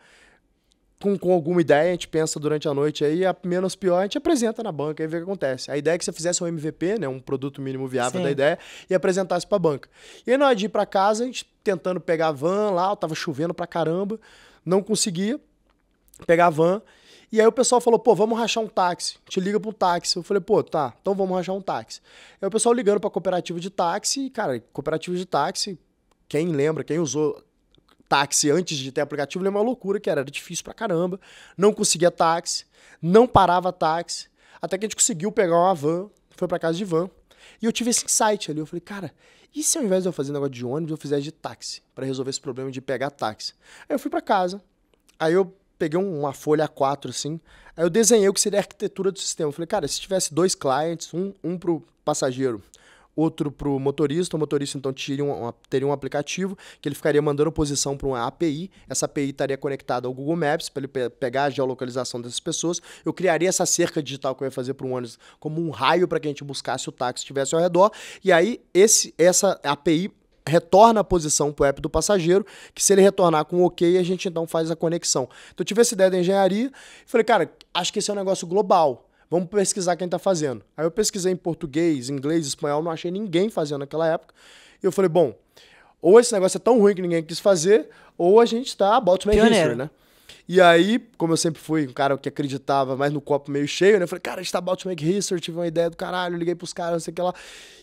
com, com alguma ideia, a gente pensa durante a noite aí, a menos pior a gente apresenta na banca e vê o que acontece. A ideia é que você fizesse um MVP, né, um produto mínimo viável Sim. da ideia, e apresentasse para a banca. E aí na hora de ir para casa, a gente tentando pegar a van lá, tava chovendo pra caramba, não conseguia pegar a van. E aí o pessoal falou, pô, vamos rachar um táxi. Te liga para um táxi. Eu falei, pô, tá, então vamos rachar um táxi. Aí o pessoal ligando para cooperativa de táxi, e, cara, cooperativa de táxi, quem lembra, quem usou táxi antes de ter aplicativo, é uma loucura que era, era difícil pra caramba, não conseguia táxi, não parava táxi, até que a gente conseguiu pegar uma van, foi pra casa de van. E eu tive esse insight ali, eu falei, cara, e se ao invés de eu fazer negócio de ônibus, eu fizesse de táxi, para resolver esse problema de pegar táxi? Aí eu fui para casa, aí eu peguei uma folha A4 assim, aí eu desenhei o que seria a arquitetura do sistema. Eu falei, cara, se tivesse dois clientes, um, um pro passageiro outro para o motorista. O motorista então teria um, teria um aplicativo que ele ficaria mandando posição para uma API. Essa API estaria conectada ao Google Maps para ele pe pegar a geolocalização dessas pessoas. Eu criaria essa cerca digital que eu ia fazer para um ônibus como um raio para que a gente buscasse o táxi que estivesse ao redor. E aí esse, essa API retorna a posição para o app do passageiro, que se ele retornar com OK, a gente então faz a conexão. Então eu tive essa ideia da engenharia e falei, cara, acho que esse é um negócio global. Vamos pesquisar quem está fazendo. Aí eu pesquisei em português, inglês, espanhol, não achei ninguém fazendo naquela época. E eu falei, bom, ou esse negócio é tão ruim que ninguém quis fazer, ou a gente está about to make history, né? E aí, como eu sempre fui um cara que acreditava mais no copo meio cheio, né? Eu falei, cara, a gente tá about to make history, tive uma ideia do caralho, liguei pros caras, não sei o que lá.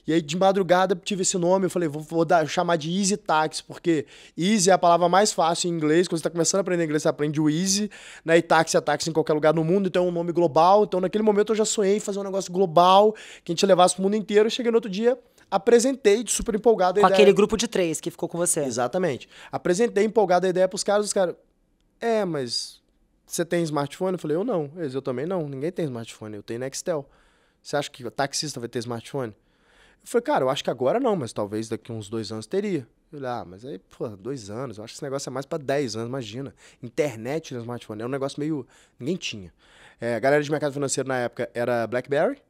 E aí, de madrugada, tive esse nome, eu falei, vou, vou dar, chamar de Easy Taxi porque easy é a palavra mais fácil em inglês, quando você tá começando a aprender inglês, você aprende o easy, né? E táxi é táxi em qualquer lugar no mundo, então é um nome global. Então, naquele momento, eu já sonhei em fazer um negócio global, que a gente levasse pro mundo inteiro. cheguei no outro dia, apresentei super empolgado a com ideia. aquele grupo de três que ficou com você. Exatamente. Apresentei empolgado a ideia pros caras, os caras, é, mas você tem smartphone? Eu falei, eu não. Eles, eu também não. Ninguém tem smartphone. Eu tenho Nextel. Você acha que o taxista vai ter smartphone? Eu falei, cara, eu acho que agora não, mas talvez daqui uns dois anos teria. Eu falei, ah, mas aí, pô, dois anos. Eu acho que esse negócio é mais para dez anos, imagina. Internet no smartphone. É um negócio meio. Ninguém tinha. É, a galera de mercado financeiro na época era Blackberry,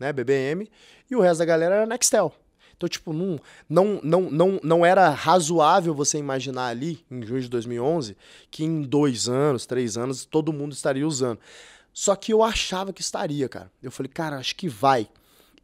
né? BBM. E o resto da galera era Nextel. Então, tipo, não, não, não, não, não era razoável você imaginar ali, em junho de 2011, que em dois anos, três anos, todo mundo estaria usando. Só que eu achava que estaria, cara. Eu falei, cara, acho que vai.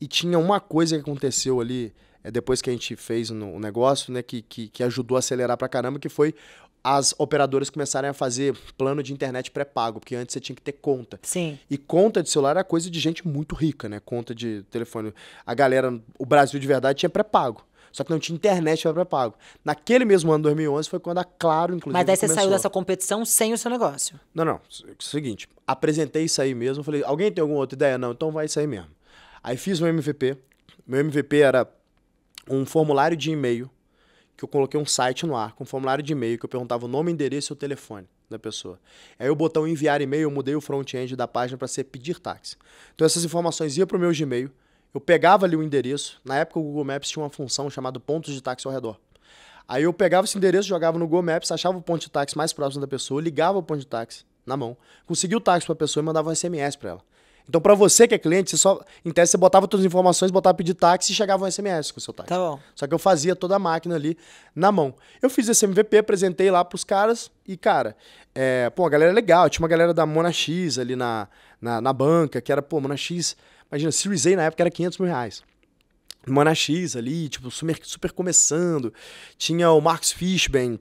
E tinha uma coisa que aconteceu ali, é, depois que a gente fez o negócio, né, que, que, que ajudou a acelerar pra caramba, que foi as operadoras começarem a fazer plano de internet pré-pago, porque antes você tinha que ter conta. Sim. E conta de celular era coisa de gente muito rica, né? Conta de telefone. A galera, o Brasil de verdade tinha pré-pago. Só que não tinha internet para pré-pago. Naquele mesmo ano, 2011, foi quando a Claro, inclusive. Mas daí você começou. saiu dessa competição sem o seu negócio. Não, não. É o seguinte, apresentei isso aí mesmo. Falei, alguém tem alguma outra ideia? Não, então vai isso aí mesmo. Aí fiz um MVP. Meu MVP era um formulário de e-mail que eu coloquei um site no ar com um formulário de e-mail que eu perguntava o nome, endereço e o telefone da pessoa. Aí o botão enviar e-mail, eu mudei o front-end da página para ser pedir táxi. Então essas informações iam para o meu Gmail, eu pegava ali o endereço. Na época o Google Maps tinha uma função chamada pontos de táxi ao redor. Aí eu pegava esse endereço, jogava no Google Maps, achava o ponto de táxi mais próximo da pessoa, ligava o ponto de táxi na mão, conseguia o táxi para a pessoa e mandava um SMS para ela. Então, para você que é cliente, você só, em tese, você botava todas as informações, botava pedir táxi e chegava um SMS com o seu táxi. Tá bom. Só que eu fazia toda a máquina ali na mão. Eu fiz esse MVP, apresentei lá pros caras e, cara, é, pô, a galera é legal. Tinha uma galera da Mona X ali na, na, na, banca, que era, pô, Mona X, imagina, Series A na época era 500 mil reais. Mona X ali, tipo, super, super começando. Tinha o Marcos Fishman,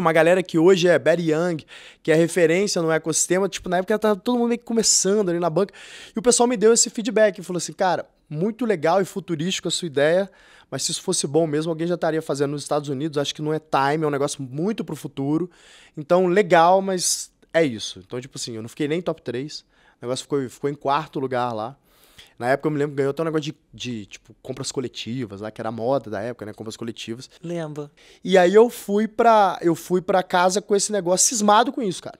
uma galera que hoje é Betty Young, que é referência no ecossistema, tipo, na época tava todo mundo meio que começando ali na banca. E o pessoal me deu esse feedback e falou assim, cara, muito legal e futurístico a sua ideia, mas se isso fosse bom mesmo, alguém já estaria fazendo nos Estados Unidos. Acho que não é time, é um negócio muito pro futuro. Então, legal, mas é isso. Então, tipo assim, eu não fiquei nem top 3. O negócio ficou, ficou em quarto lugar lá. Na época eu me lembro que ganhou até um negócio de, de, tipo, compras coletivas lá, que era moda da época, né? Compras coletivas. Lembra. E aí eu fui pra, eu fui pra casa com esse negócio, cismado com isso, cara.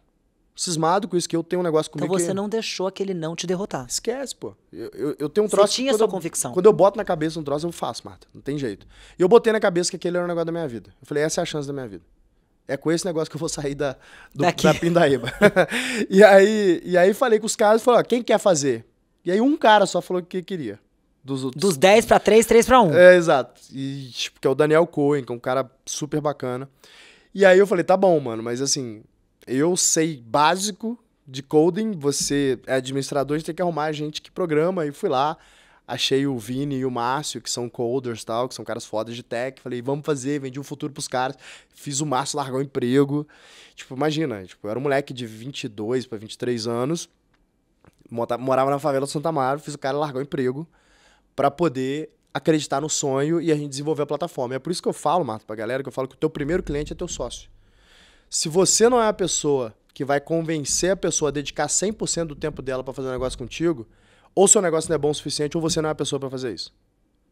Cismado com isso, que eu tenho um negócio então comigo. Então você que... não deixou aquele não te derrotar. Esquece, pô. Eu, eu, eu tenho um troço. Você tinha sua eu, convicção. Quando eu boto na cabeça um troço, eu faço, Marta. Não tem jeito. E eu botei na cabeça que aquele era o um negócio da minha vida. Eu falei, essa é a chance da minha vida. É com esse negócio que eu vou sair da, do, da Pindaíba. *laughs* e, aí, e aí falei com os caras, e ó, quem quer fazer? E aí um cara só falou o que queria. Dos, outros. dos 10 para 3, 3 para 1. É, exato. E, tipo, que é o Daniel Cohen, que é um cara super bacana. E aí eu falei, tá bom, mano, mas assim, eu sei básico de coding, você é administrador, a gente tem que arrumar gente que programa. E fui lá, achei o Vini e o Márcio, que são coders tal, que são caras fodas de tech. Falei, vamos fazer, vendi um futuro pros caras. Fiz o Márcio largar o emprego. Tipo, imagina, tipo, eu era um moleque de 22 para 23 anos morava na favela do Santa Amaro, fiz o cara largar o emprego para poder acreditar no sonho e a gente desenvolver a plataforma. E é por isso que eu falo, Marta, pra galera, que eu falo que o teu primeiro cliente é teu sócio. Se você não é a pessoa que vai convencer a pessoa a dedicar 100% do tempo dela para fazer um negócio contigo, ou seu negócio não é bom o suficiente, ou você não é a pessoa para fazer isso.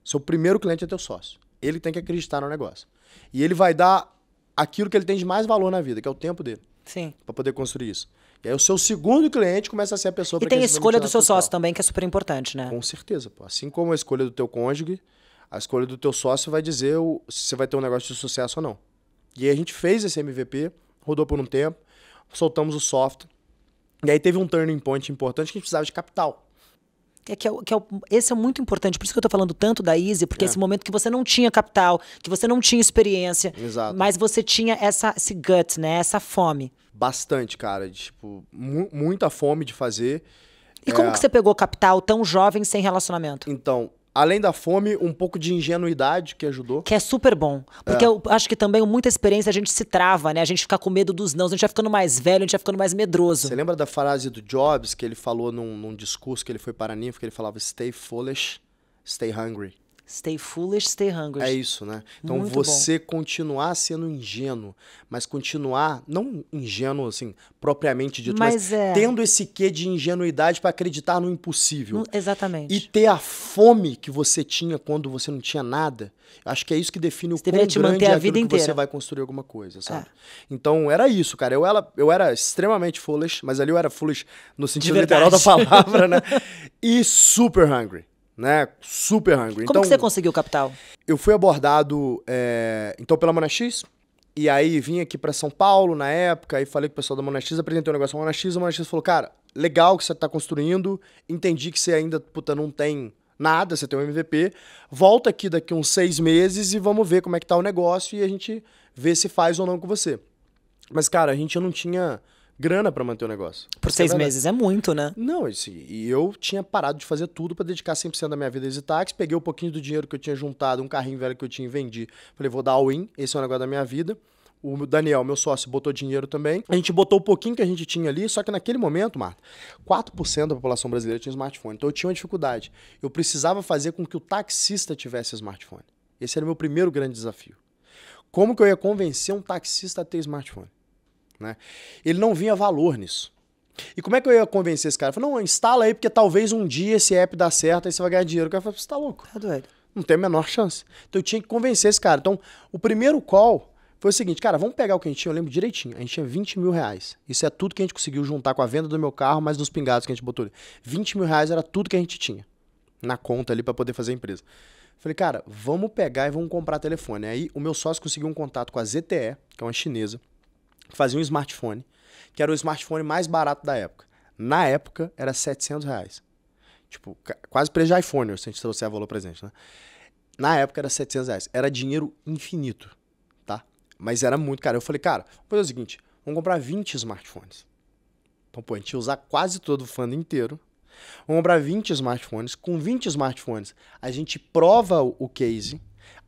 Seu primeiro cliente é teu sócio. Ele tem que acreditar no negócio. E ele vai dar aquilo que ele tem de mais valor na vida, que é o tempo dele. Sim. Para poder construir isso. E aí o seu segundo cliente começa a ser a pessoa... E tem a escolha do seu sócio também, que é super importante, né? Com certeza, pô. Assim como a escolha do teu cônjuge, a escolha do teu sócio vai dizer o, se você vai ter um negócio de sucesso ou não. E aí a gente fez esse MVP, rodou por um tempo, soltamos o software. E aí teve um turning point importante que a gente precisava de capital. É que, é, que é, esse é muito importante, por isso que eu estou falando tanto da Easy, porque é. esse momento que você não tinha capital, que você não tinha experiência, Exato. mas você tinha essa, esse gut, né? Essa fome. Bastante, cara. De, tipo, mu muita fome de fazer. E é... como que você pegou capital tão jovem sem relacionamento? Então, além da fome, um pouco de ingenuidade que ajudou. Que é super bom. Porque é. eu acho que também muita experiência a gente se trava, né? A gente fica com medo dos não, a gente vai ficando mais velho, a gente vai ficando mais medroso. Você lembra da frase do Jobs que ele falou num, num discurso que ele foi para a Ninfa, que ele falava: Stay foolish, stay hungry. Stay foolish, stay hungry. É isso, né? Então Muito você bom. continuar sendo ingênuo, mas continuar, não ingênuo assim, propriamente dito, mas, mas é... tendo esse quê de ingenuidade para acreditar no impossível. exatamente. E ter a fome que você tinha quando você não tinha nada. Acho que é isso que define o você quão te grande a é vida inteira. você vai construir alguma coisa, é. sabe? É. Então era isso, cara. Eu era, eu era extremamente foolish, mas ali eu era foolish no sentido literal da *laughs* palavra, né? E super hungry né? Super hungry. Como então, que você conseguiu capital? Eu fui abordado, é, então, pela Monax, e aí vim aqui para São Paulo na época, e falei com o pessoal da Monax, apresentei o um negócio da Monax, a Monax falou, cara, legal que você tá construindo, entendi que você ainda, puta, não tem nada, você tem um MVP, volta aqui daqui uns seis meses e vamos ver como é que tá o negócio e a gente vê se faz ou não com você. Mas, cara, a gente não tinha grana para manter o negócio. Por seis meses é muito, né? Não, isso, e eu tinha parado de fazer tudo para dedicar 100% da minha vida a táxi. peguei um pouquinho do dinheiro que eu tinha juntado, um carrinho velho que eu tinha vendi. Falei, vou dar all-in, esse é o negócio da minha vida. O Daniel, meu sócio, botou dinheiro também. A gente botou o pouquinho que a gente tinha ali, só que naquele momento, Marta, 4% da população brasileira tinha smartphone. Então eu tinha uma dificuldade. Eu precisava fazer com que o taxista tivesse smartphone. Esse era o meu primeiro grande desafio. Como que eu ia convencer um taxista a ter smartphone? Né? Ele não vinha valor nisso. E como é que eu ia convencer esse cara? Eu falei, não, instala aí, porque talvez um dia esse app dá certo, aí você vai ganhar dinheiro. O cara falou, você tá louco? Tá doido. Não tem a menor chance. Então eu tinha que convencer esse cara. Então, o primeiro call foi o seguinte, cara, vamos pegar o que a gente tinha, eu lembro direitinho. A gente tinha 20 mil reais. Isso é tudo que a gente conseguiu juntar com a venda do meu carro, mais dos pingados que a gente botou ali. 20 mil reais era tudo que a gente tinha na conta ali para poder fazer a empresa. Falei, cara, vamos pegar e vamos comprar telefone. Aí o meu sócio conseguiu um contato com a ZTE, que é uma chinesa fazia um smartphone, que era o smartphone mais barato da época. Na época, era 700 reais. Tipo, quase preço de iPhone, se a gente trouxer valor presente, né? Na época era 700 reais. Era dinheiro infinito, tá? Mas era muito caro. Eu falei, cara, vamos fazer o seguinte, vamos comprar 20 smartphones. Então, pô, a gente ia usar quase todo o fundo inteiro. Vamos comprar 20 smartphones. Com 20 smartphones, a gente prova o case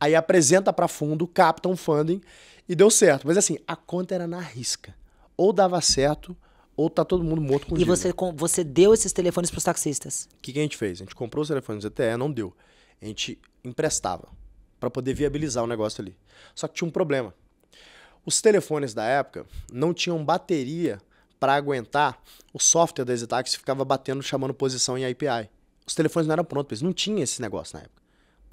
Aí apresenta para fundo, capta um funding e deu certo. Mas assim, a conta era na risca. Ou dava certo, ou tá todo mundo morto com E você, você deu esses telefones para os taxistas? O que, que a gente fez? A gente comprou os telefones ETE, não deu. A gente emprestava para poder viabilizar o negócio ali. Só que tinha um problema. Os telefones da época não tinham bateria para aguentar o software da que ficava batendo, chamando posição em API. Os telefones não eram prontos, não tinha esse negócio na época.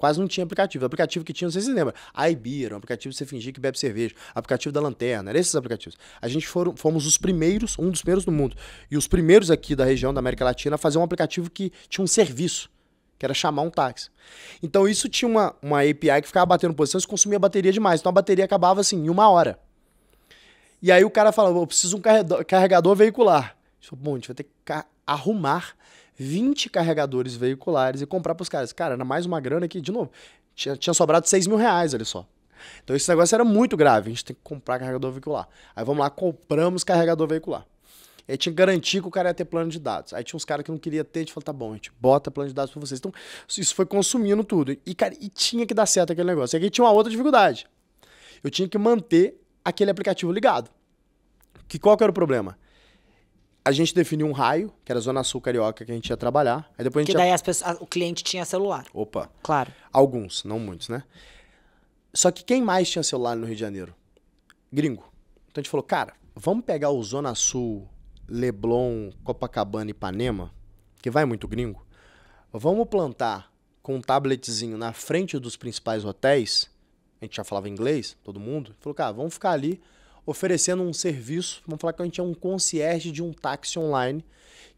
Quase não tinha aplicativo. O aplicativo que tinha, não sei se você lembra, iBeer, um aplicativo que você fingia que bebe cerveja, aplicativo da lanterna, eram esses aplicativos. A gente foram, fomos os primeiros, um dos primeiros do mundo, e os primeiros aqui da região da América Latina a fazer um aplicativo que tinha um serviço, que era chamar um táxi. Então isso tinha uma, uma API que ficava batendo posições e consumia bateria demais. Então a bateria acabava assim, em uma hora. E aí o cara falava, eu preciso de um carregador, veicular. Eu, Bom, a gente vai ter que arrumar 20 carregadores veiculares e comprar para os caras. Cara, era mais uma grana aqui, de novo. Tinha, tinha sobrado 6 mil reais, olha só. Então esse negócio era muito grave. A gente tem que comprar carregador veicular. Aí vamos lá, compramos carregador veicular. Aí tinha que garantir que o cara ia ter plano de dados. Aí tinha uns caras que não queria ter, a gente falou, tá bom, a gente bota plano de dados para vocês. Então, isso foi consumindo tudo. E, cara, e tinha que dar certo aquele negócio. E aqui tinha uma outra dificuldade. Eu tinha que manter aquele aplicativo ligado. Que qual que era o problema? a gente definiu um raio, que era a Zona Sul Carioca, que a gente ia trabalhar. Aí depois a gente que daí ia... pessoas, o cliente tinha celular. Opa. Claro. Alguns, não muitos, né? Só que quem mais tinha celular no Rio de Janeiro? Gringo. Então a gente falou, cara, vamos pegar o Zona Sul, Leblon, Copacabana e Ipanema, que vai muito gringo. Vamos plantar com um tabletzinho na frente dos principais hotéis. A gente já falava inglês, todo mundo. Falou, cara, vamos ficar ali oferecendo um serviço. Vamos falar que a gente é um concierge de um táxi online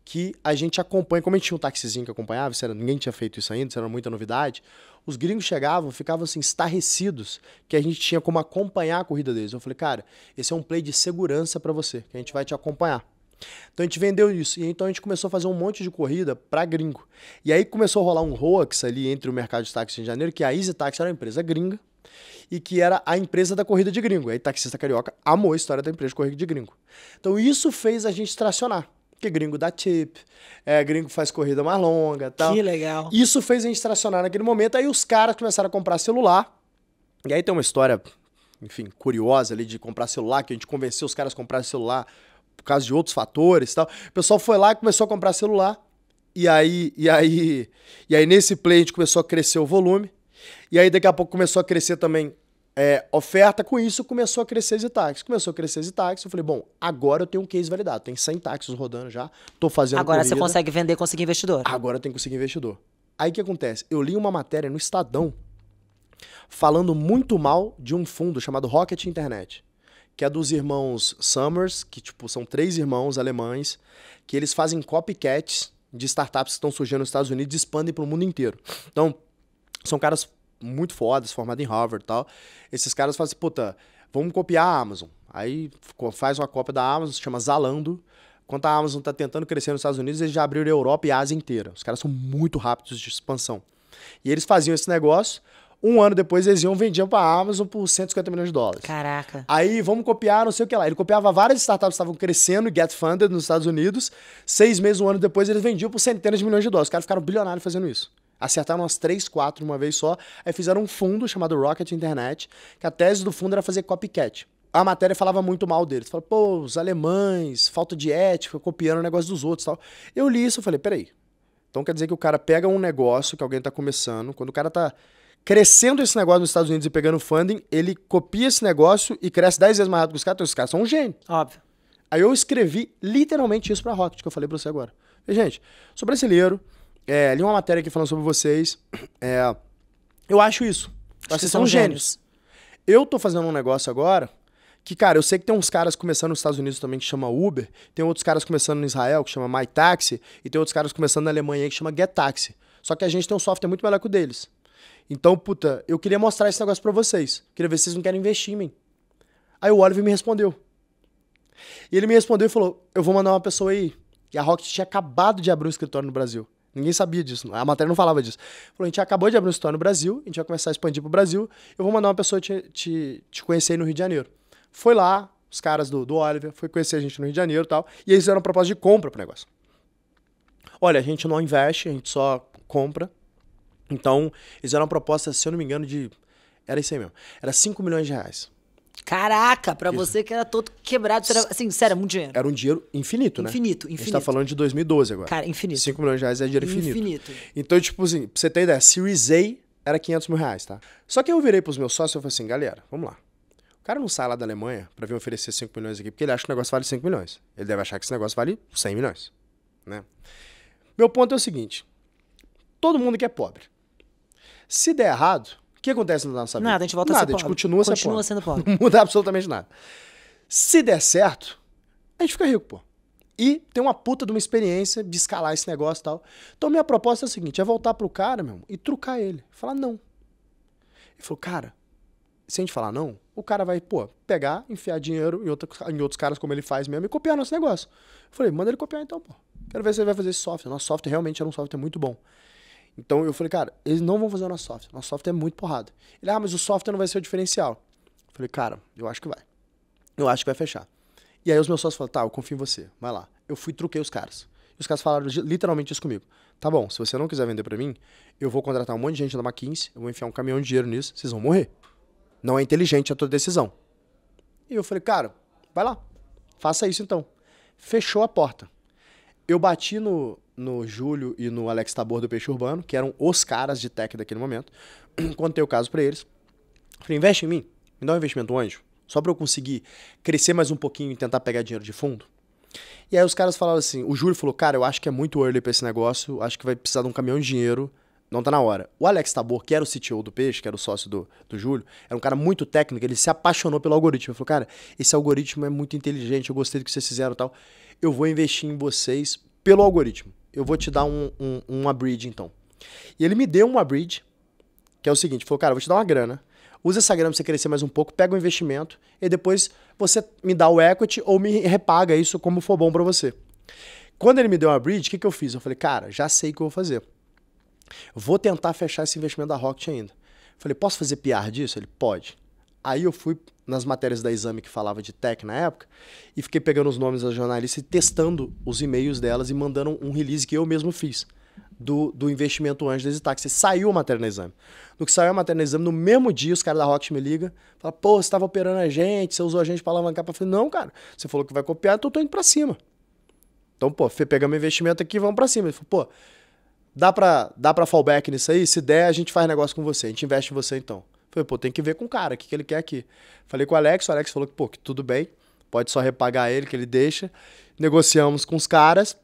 que a gente acompanha. Como a gente tinha um taxizinho que acompanhava, era, ninguém tinha feito isso ainda, isso era muita novidade. Os gringos chegavam, ficavam assim, estarrecidos, que a gente tinha como acompanhar a corrida deles. Eu falei, cara, esse é um play de segurança para você, que a gente vai te acompanhar. Então a gente vendeu isso. E então a gente começou a fazer um monte de corrida para gringo. E aí começou a rolar um hoax ali entre o mercado de táxi em janeiro, que a Easy Taxi era uma empresa gringa, e que era a empresa da corrida de gringo. E aí, taxista carioca amou a história da empresa de corrida de gringo. Então, isso fez a gente tracionar. Porque gringo dá tip, é, gringo faz corrida mais longa tal. Que legal. Isso fez a gente tracionar naquele momento. Aí os caras começaram a comprar celular. E aí tem uma história, enfim, curiosa ali de comprar celular, que a gente convenceu os caras a comprar celular por causa de outros fatores e tal. O pessoal foi lá e começou a comprar celular. E aí, e aí, e aí nesse play a gente começou a crescer o volume. E aí daqui a pouco começou a crescer também é, oferta, com isso começou a crescer os táxi. Começou a crescer os táxi. Eu falei, bom, agora eu tenho um case validado. Tem 100 táxis rodando já, tô fazendo Agora corrida. você consegue vender, conseguir investidor. Agora eu tenho que conseguir investidor. Aí o que acontece? Eu li uma matéria no Estadão falando muito mal de um fundo chamado Rocket Internet, que é dos irmãos Summers, que tipo são três irmãos alemães, que eles fazem copycats de startups que estão surgindo nos Estados Unidos e expandem para o mundo inteiro. Então, são caras muito fodas, formados em Harvard e tal. Esses caras fazem, assim, puta, vamos copiar a Amazon. Aí faz uma cópia da Amazon, se chama Zalando. Enquanto a Amazon está tentando crescer nos Estados Unidos, eles já abriram a Europa e a Ásia inteira. Os caras são muito rápidos de expansão. E eles faziam esse negócio. Um ano depois eles iam vendiam para a Amazon por 150 milhões de dólares. Caraca. Aí vamos copiar, não sei o que lá. Ele copiava várias startups que estavam crescendo e get funded nos Estados Unidos. Seis meses, um ano depois, eles vendiam por centenas de milhões de dólares. Os caras ficaram bilionários fazendo isso. Acertaram umas três, quatro uma vez só. Aí fizeram um fundo chamado Rocket Internet, que a tese do fundo era fazer copycat a matéria falava muito mal deles. Falava, pô, os alemães, falta de ética, copiando o negócio dos outros tal. Eu li isso e falei, peraí. Então quer dizer que o cara pega um negócio que alguém tá começando, quando o cara tá crescendo esse negócio nos Estados Unidos e pegando funding, ele copia esse negócio e cresce 10 vezes mais rápido que os caras, então os caras são um gênio. Óbvio. Aí eu escrevi literalmente isso pra Rocket, que eu falei pra você agora. E, gente, sou brasileiro, é, li uma matéria aqui falando sobre vocês. É, eu acho isso. acho vocês são gênios. gênios. Eu tô fazendo um negócio agora que, cara, eu sei que tem uns caras começando nos Estados Unidos também que chama Uber, tem outros caras começando em Israel que chama Mytaxi. e tem outros caras começando na Alemanha que chama Gettaxi. Só que a gente tem um software muito melhor que o deles. Então, puta, eu queria mostrar esse negócio pra vocês. Queria ver se vocês não querem investir em mim. Aí o Oliver me respondeu. E ele me respondeu e falou: Eu vou mandar uma pessoa aí. E a Rocket tinha acabado de abrir um escritório no Brasil. Ninguém sabia disso. A matéria não falava disso. Falou, a gente acabou de abrir um store no Brasil, a gente vai começar a expandir pro Brasil. Eu vou mandar uma pessoa te, te, te conhecer aí no Rio de Janeiro. Foi lá, os caras do, do Oliver, foi conhecer a gente no Rio de Janeiro e tal. E eles fizeram uma proposta de compra pro negócio. Olha, a gente não investe, a gente só compra. Então, eles fizeram uma proposta, se eu não me engano, de. Era isso aí mesmo. Era 5 milhões de reais. Caraca, para você que era todo quebrado, era, assim, sério, muito dinheiro. Era um dinheiro infinito, né? Infinito, infinito. A gente tá falando de 2012 agora. Cara, infinito. 5 milhões de reais é dinheiro infinito. Infinito. Então, tipo assim, pra você ter ideia, Series A era 500 mil reais, tá? Só que eu virei pros meus sócios e falei assim, galera, vamos lá. O cara não sai lá da Alemanha para vir oferecer 5 milhões aqui, porque ele acha que o negócio vale 5 milhões. Ele deve achar que esse negócio vale 100 milhões, né? Meu ponto é o seguinte, todo mundo que é pobre. Se der errado, o que acontece na nossa vida? Nada, a gente volta nada, a ser pobre. A gente continua, continua sendo pobre. *laughs* Não muda absolutamente nada. Se der certo, a gente fica rico, pô. E tem uma puta de uma experiência de escalar esse negócio e tal. Então minha proposta é a seguinte, é voltar pro cara, meu, irmão, e trucar ele. Falar não. Ele falou, cara, se a gente falar não, o cara vai, pô, pegar, enfiar dinheiro em, outra, em outros caras como ele faz mesmo e copiar nosso negócio. Eu falei, manda ele copiar então, pô. Quero ver se ele vai fazer esse software. Nosso software realmente era um software muito bom. Então eu falei, cara, eles não vão fazer o nosso software. Nosso software é muito porrado. Ele, ah, mas o software não vai ser o diferencial. Eu falei, cara, eu acho que vai. Eu acho que vai fechar. E aí os meus sócios falaram, tá, eu confio em você, vai lá. Eu fui truquei os caras. E os caras falaram literalmente isso comigo. Tá bom, se você não quiser vender para mim, eu vou contratar um monte de gente da McKinsey, eu vou enfiar um caminhão de dinheiro nisso, vocês vão morrer. Não é inteligente a tua decisão. E eu falei, cara, vai lá, faça isso então. Fechou a porta. Eu bati no, no Júlio e no Alex Tabor do Peixe Urbano, que eram os caras de tech daquele momento. *clears throat* Contei o caso para eles. Falei, investe em mim, me dá um investimento anjo, só para eu conseguir crescer mais um pouquinho e tentar pegar dinheiro de fundo. E aí os caras falaram assim, o Júlio falou, cara, eu acho que é muito early para esse negócio, acho que vai precisar de um caminhão de dinheiro, não tá na hora. O Alex Tabor, que era o CTO do Peixe, que era o sócio do, do Júlio, era um cara muito técnico, ele se apaixonou pelo algoritmo. Ele falou, cara, esse algoritmo é muito inteligente, eu gostei do que vocês fizeram e tal, eu vou investir em vocês pelo algoritmo eu vou te dar um, um, uma bridge então. E ele me deu uma bridge, que é o seguinte: falou, cara, vou te dar uma grana. Usa essa grana pra você crescer mais um pouco, pega o investimento e depois você me dá o equity ou me repaga isso como for bom para você. Quando ele me deu uma bridge, o que, que eu fiz? Eu falei, cara, já sei o que eu vou fazer. Vou tentar fechar esse investimento da Rocket ainda. Falei, posso fazer piar disso? Ele, pode. Aí eu fui nas matérias da Exame que falava de tech na época e fiquei pegando os nomes das jornalistas e testando os e-mails delas e mandando um release que eu mesmo fiz do, do investimento anjo da táxi. Saiu a matéria no exame. No que saiu a matéria no exame, no mesmo dia os caras da Rocket me ligam, fala pô, você estava operando a gente, você usou a gente para alavancar. Eu falei, não, cara, você falou que vai copiar, então eu tô indo para cima. Então, pô, pegamos investimento aqui, vamos para cima. Ele falou, pô, dá para dá fallback nisso aí? Se der, a gente faz negócio com você, a gente investe em você então. Falei, pô, tem que ver com o cara, o que, que ele quer aqui. Falei com o Alex, o Alex falou que, pô, que tudo bem, pode só repagar ele, que ele deixa. Negociamos com os caras,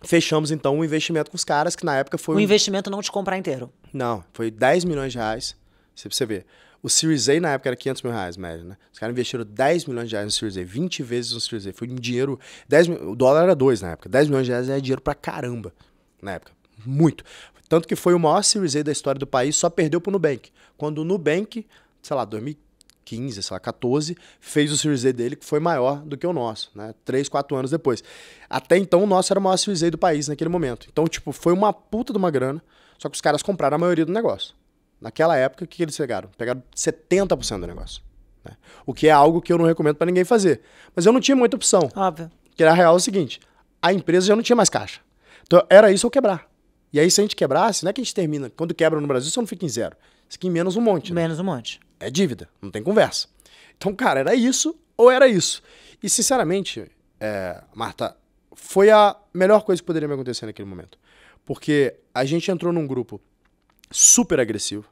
fechamos então um investimento com os caras, que na época foi. O um... investimento não te comprar inteiro? Não, foi 10 milhões de reais, você é você ver. O Series A na época era 500 mil reais, média né? Os caras investiram 10 milhões de reais no Series A, 20 vezes no Series A. Foi um dinheiro. 10 mil... O dólar era 2 na época. 10 milhões de reais era é dinheiro pra caramba na época. Muito. Tanto que foi o maior Series A da história do país, só perdeu para o Nubank. Quando o Nubank, sei lá, 2015, sei lá, 14, fez o Series A dele, que foi maior do que o nosso, né? Três, quatro anos depois. Até então, o nosso era o maior Series A do país naquele momento. Então, tipo, foi uma puta de uma grana, só que os caras compraram a maioria do negócio. Naquela época, o que eles pegaram? Pegaram 70% do negócio. Né? O que é algo que eu não recomendo para ninguém fazer. Mas eu não tinha muita opção. Óbvio. Porque na real é o seguinte, a empresa já não tinha mais caixa. Então, era isso ou quebrar. E aí, se a gente quebrasse, não é que a gente termina. Quando quebra no Brasil, você não fica em zero. Você fica em menos um monte. Né? Menos um monte. É dívida, não tem conversa. Então, cara, era isso ou era isso. E, sinceramente, é, Marta, foi a melhor coisa que poderia me acontecer naquele momento. Porque a gente entrou num grupo super agressivo,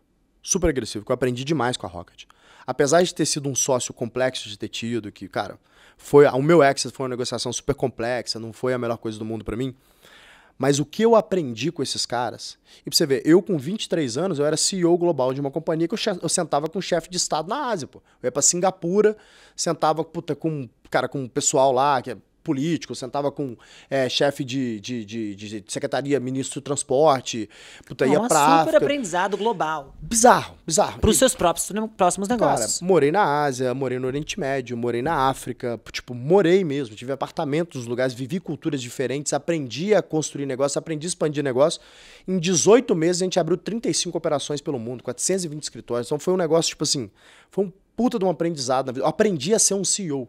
super agressivo, que eu aprendi demais com a Rocket. Apesar de ter sido um sócio complexo de ter tido, que, cara, foi o meu exit foi uma negociação super complexa, não foi a melhor coisa do mundo para mim. Mas o que eu aprendi com esses caras, e pra você ver, eu com 23 anos, eu era CEO global de uma companhia que eu, eu sentava com o chefe de Estado na Ásia, pô. Eu ia pra Singapura, sentava, puta, com, cara, com o pessoal lá, que é político, sentava com é, chefe de, de, de, de, secretaria, ministro do transporte, puta, Nossa, ia é pra super aprendizado global. Bizarro, bizarro. Para os seus próprios, né, próximos negócios. Cara, morei na Ásia, morei no Oriente Médio, morei na África, tipo, morei mesmo, tive apartamentos, lugares, vivi culturas diferentes, aprendi a construir negócio, aprendi a expandir negócio. Em 18 meses a gente abriu 35 operações pelo mundo, 420 escritórios. Então foi um negócio, tipo assim, foi um puta de um aprendizado na vida. Eu aprendi a ser um CEO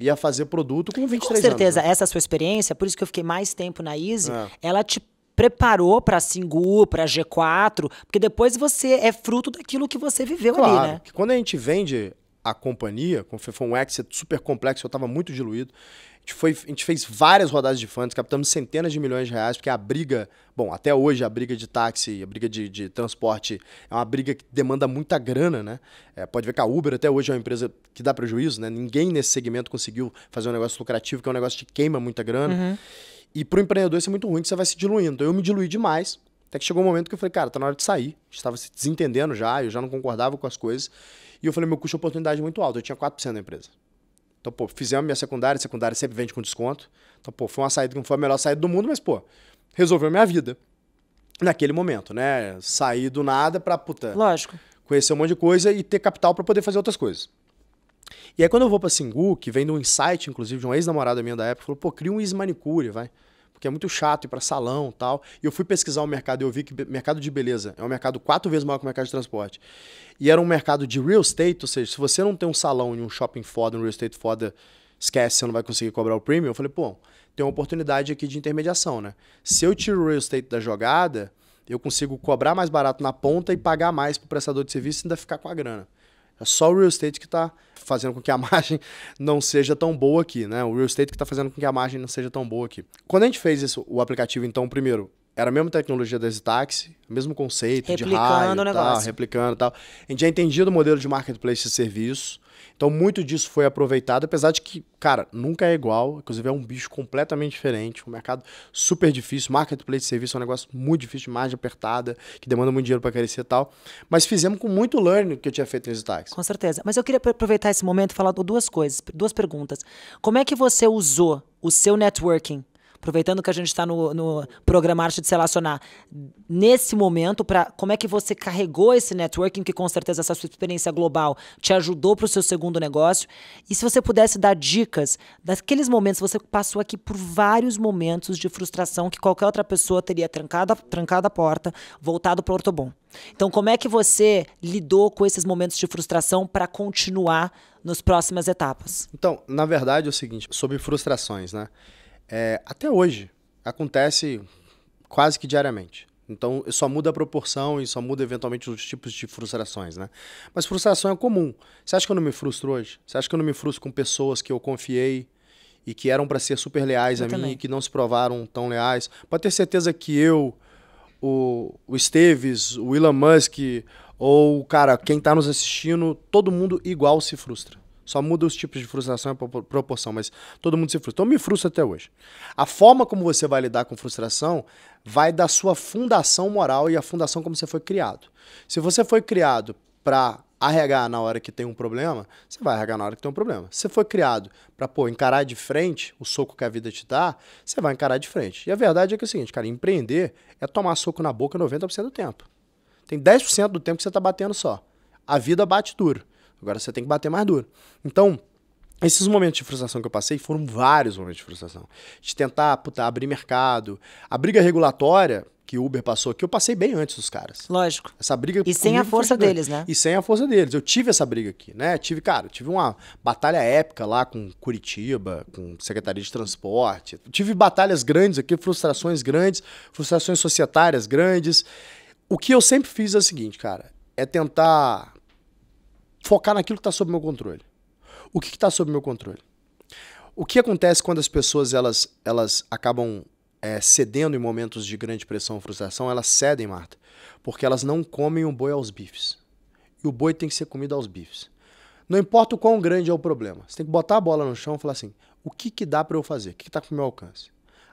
e a fazer produto com 23 anos. Com certeza, anos, né? essa sua experiência, por isso que eu fiquei mais tempo na Easy, é. ela te preparou para Singu, para G4, porque depois você é fruto daquilo que você viveu claro, ali, né? Que quando a gente vende a companhia, foi um exit super complexo, eu estava muito diluído. A gente, foi, a gente fez várias rodadas de fundos, captamos centenas de milhões de reais, porque a briga, bom, até hoje a briga de táxi, a briga de, de transporte é uma briga que demanda muita grana, né? É, pode ver que a Uber até hoje é uma empresa que dá prejuízo, né? Ninguém nesse segmento conseguiu fazer um negócio lucrativo, que é um negócio que queima muita grana. Uhum. E para o empreendedor isso é muito ruim, que você vai se diluindo. Então eu me diluí demais, até que chegou um momento que eu falei, cara, tá na hora de sair. Estava se desentendendo já, eu já não concordava com as coisas. E eu falei, meu custo de oportunidade é muito alto, eu tinha 4% da empresa. Então, pô, fizemos minha secundária, secundária sempre vende com desconto. Então, pô, foi uma saída que não foi a melhor saída do mundo, mas, pô, resolveu minha vida. Naquele momento, né? Sair do nada pra puta. Lógico. Conhecer um monte de coisa e ter capital para poder fazer outras coisas. E aí, quando eu vou pra Singu, que vem de um insight, inclusive, de uma ex-namorada minha da época, falou, pô, cria um ex-manicure, vai que é muito chato ir para salão tal. E eu fui pesquisar o mercado e eu vi que mercado de beleza é um mercado quatro vezes maior que o mercado de transporte. E era um mercado de real estate, ou seja, se você não tem um salão e um shopping foda, um real estate foda, esquece, você não vai conseguir cobrar o premium. Eu falei, pô, tem uma oportunidade aqui de intermediação, né? Se eu tiro o real estate da jogada, eu consigo cobrar mais barato na ponta e pagar mais pro prestador de serviço e ainda ficar com a grana. É só o real estate que está fazendo com que a *laughs* margem não seja tão boa aqui, né? O real estate que está fazendo com que a margem não seja tão boa aqui. Quando a gente fez isso, o aplicativo, então, primeiro, era a mesma tecnologia da Zitaxi, mesmo conceito replicando de raio, o negócio. Tal, replicando e tal. A gente já entendia do modelo de marketplace de serviços. Então, muito disso foi aproveitado, apesar de que, cara, nunca é igual. Inclusive, é um bicho completamente diferente, um mercado super difícil. Marketplace de serviço é um negócio muito difícil, de margem apertada, que demanda muito dinheiro para crescer e tal. Mas fizemos com muito learning que eu tinha feito nos tags. Com certeza. Mas eu queria aproveitar esse momento e falar duas coisas, duas perguntas. Como é que você usou o seu networking aproveitando que a gente está no, no programa Arte de Se Relacionar, nesse momento, para como é que você carregou esse networking, que com certeza essa sua experiência global te ajudou para o seu segundo negócio, e se você pudesse dar dicas daqueles momentos, você passou aqui por vários momentos de frustração que qualquer outra pessoa teria trancado, trancado a porta, voltado para o ortobom. Então, como é que você lidou com esses momentos de frustração para continuar nas próximas etapas? Então, na verdade é o seguinte, sobre frustrações, né? é, até hoje, acontece quase que diariamente. Então, só muda a proporção e só muda eventualmente os tipos de frustrações, né? Mas frustração é comum. Você acha que eu não me frustro hoje? Você acha que eu não me frustro com pessoas que eu confiei e que eram para ser super leais eu a também. mim e que não se provaram tão leais? Pode ter certeza que eu, o, o Esteves, o Elon Musk ou, cara, quem está nos assistindo, todo mundo igual se frustra. Só muda os tipos de frustração e proporção, mas todo mundo se frustra. Então, eu me frustro até hoje. A forma como você vai lidar com frustração vai da sua fundação moral e a fundação como você foi criado. Se você foi criado para arregar na hora que tem um problema, você vai arregar na hora que tem um problema. Se foi criado para, encarar de frente o soco que a vida te dá, você vai encarar de frente. E a verdade é que é o seguinte, cara, empreender é tomar soco na boca 90% do tempo. Tem 10% do tempo que você está batendo só. A vida bate duro. Agora você tem que bater mais duro. Então, esses momentos de frustração que eu passei foram vários momentos de frustração. De tentar, puta, abrir mercado. A briga regulatória que Uber passou aqui, eu passei bem antes dos caras. Lógico. Essa briga E sem a força deles, né? E sem a força deles. Eu tive essa briga aqui, né? Tive, cara, tive uma batalha épica lá com Curitiba, com Secretaria de Transporte. Tive batalhas grandes aqui, frustrações grandes, frustrações societárias grandes. O que eu sempre fiz é o seguinte, cara, é tentar focar naquilo que está sob meu controle. O que está sob meu controle? O que acontece quando as pessoas elas, elas acabam é, cedendo em momentos de grande pressão ou frustração? Elas cedem, Marta, porque elas não comem um boi aos bifes. E o boi tem que ser comido aos bifes. Não importa o quão grande é o problema, você tem que botar a bola no chão e falar assim: o que, que dá para eu fazer? O que está com o meu alcance?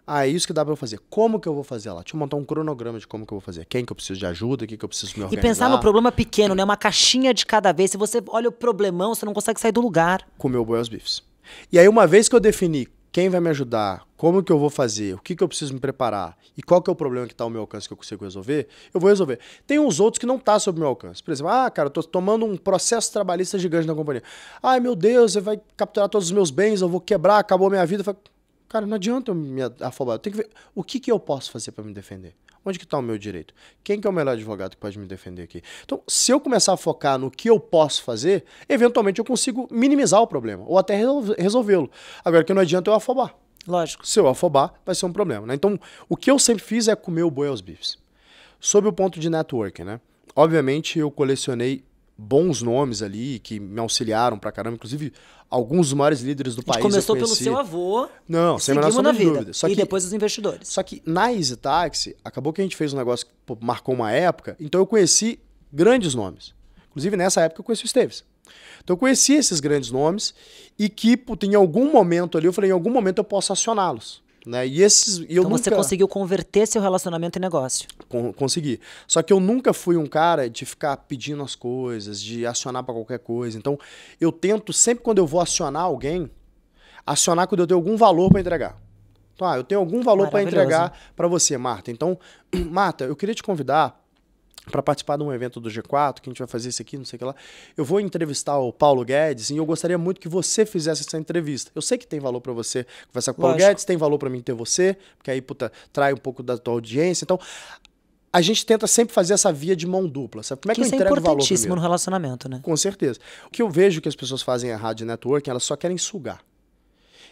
Ah, é isso que dá pra eu fazer. Como que eu vou fazer lá? Deixa eu montar um cronograma de como que eu vou fazer. Quem que eu preciso de ajuda, o que que eu preciso me organizar. E pensar no problema pequeno, né? Uma caixinha de cada vez. Se você olha o problemão, você não consegue sair do lugar. Comeu boi aos bifes. E aí, uma vez que eu defini quem vai me ajudar, como que eu vou fazer, o que que eu preciso me preparar e qual que é o problema que está ao meu alcance que eu consigo resolver, eu vou resolver. Tem uns outros que não tá sob meu alcance. Por exemplo, ah, cara, eu tô tomando um processo trabalhista gigante na companhia. Ai, meu Deus, você vai capturar todos os meus bens, eu vou quebrar, acabou a minha vida. Eu falo, Cara, não adianta eu me afobar. Eu tenho que ver o que, que eu posso fazer para me defender. Onde que está o meu direito? Quem que é o melhor advogado que pode me defender aqui? Então, se eu começar a focar no que eu posso fazer, eventualmente eu consigo minimizar o problema ou até resolvê-lo. Agora, que não adianta eu afobar. Lógico. Se eu afobar, vai ser um problema. Né? Então, o que eu sempre fiz é comer o boi aos bifes. Sob o ponto de networking, né? Obviamente, eu colecionei bons nomes ali que me auxiliaram pra caramba, inclusive alguns dos maiores líderes do país. Começou pelo seu avô. Não, sem menor na vida. Dúvida. Só e que, depois os investidores. Só que na Easy Taxi, acabou que a gente fez um negócio que pô, marcou uma época, então eu conheci grandes nomes. Inclusive nessa época eu conheci o Esteves. Então eu conheci esses grandes nomes e que pô, em algum momento ali, eu falei, em algum momento eu posso acioná-los. Né? E esses, e eu então nunca... você conseguiu converter seu relacionamento em negócio. Con consegui. Só que eu nunca fui um cara de ficar pedindo as coisas, de acionar para qualquer coisa. Então, eu tento sempre quando eu vou acionar alguém, acionar quando eu tenho algum valor para entregar. Então, ah, eu tenho algum valor para entregar para você, Marta. Então, *clears throat* Marta, eu queria te convidar para participar de um evento do G4, que a gente vai fazer isso aqui, não sei o que lá. Eu vou entrevistar o Paulo Guedes e eu gostaria muito que você fizesse essa entrevista. Eu sei que tem valor para você conversar com o Paulo Guedes, tem valor para mim ter você, porque aí, puta, trai um pouco da tua audiência. Então, a gente tenta sempre fazer essa via de mão dupla. Sabe? Como é que, que eu é entrego é importantíssimo no relacionamento, né? Com certeza. O que eu vejo que as pessoas fazem errado de networking, elas só querem sugar.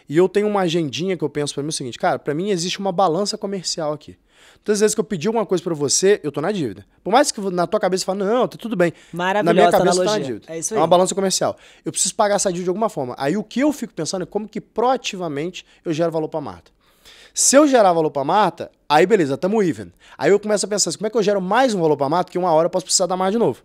E eu tenho uma agendinha que eu penso para mim é o seguinte, cara, para mim existe uma balança comercial aqui. Todas as vezes que eu pedi alguma coisa para você, eu tô na dívida. Por mais que na tua cabeça você fale, não, tá tudo bem. Maravilhosa na minha cabeça analogia. tá na dívida. É isso aí. É uma balança comercial. Eu preciso pagar essa dívida de alguma forma. Aí o que eu fico pensando é como que proativamente eu gero valor para Marta. Se eu gerar valor para Marta, aí beleza, tamo even. Aí eu começo a pensar assim, como é que eu gero mais um valor para Marta que uma hora eu posso precisar dar mais de novo.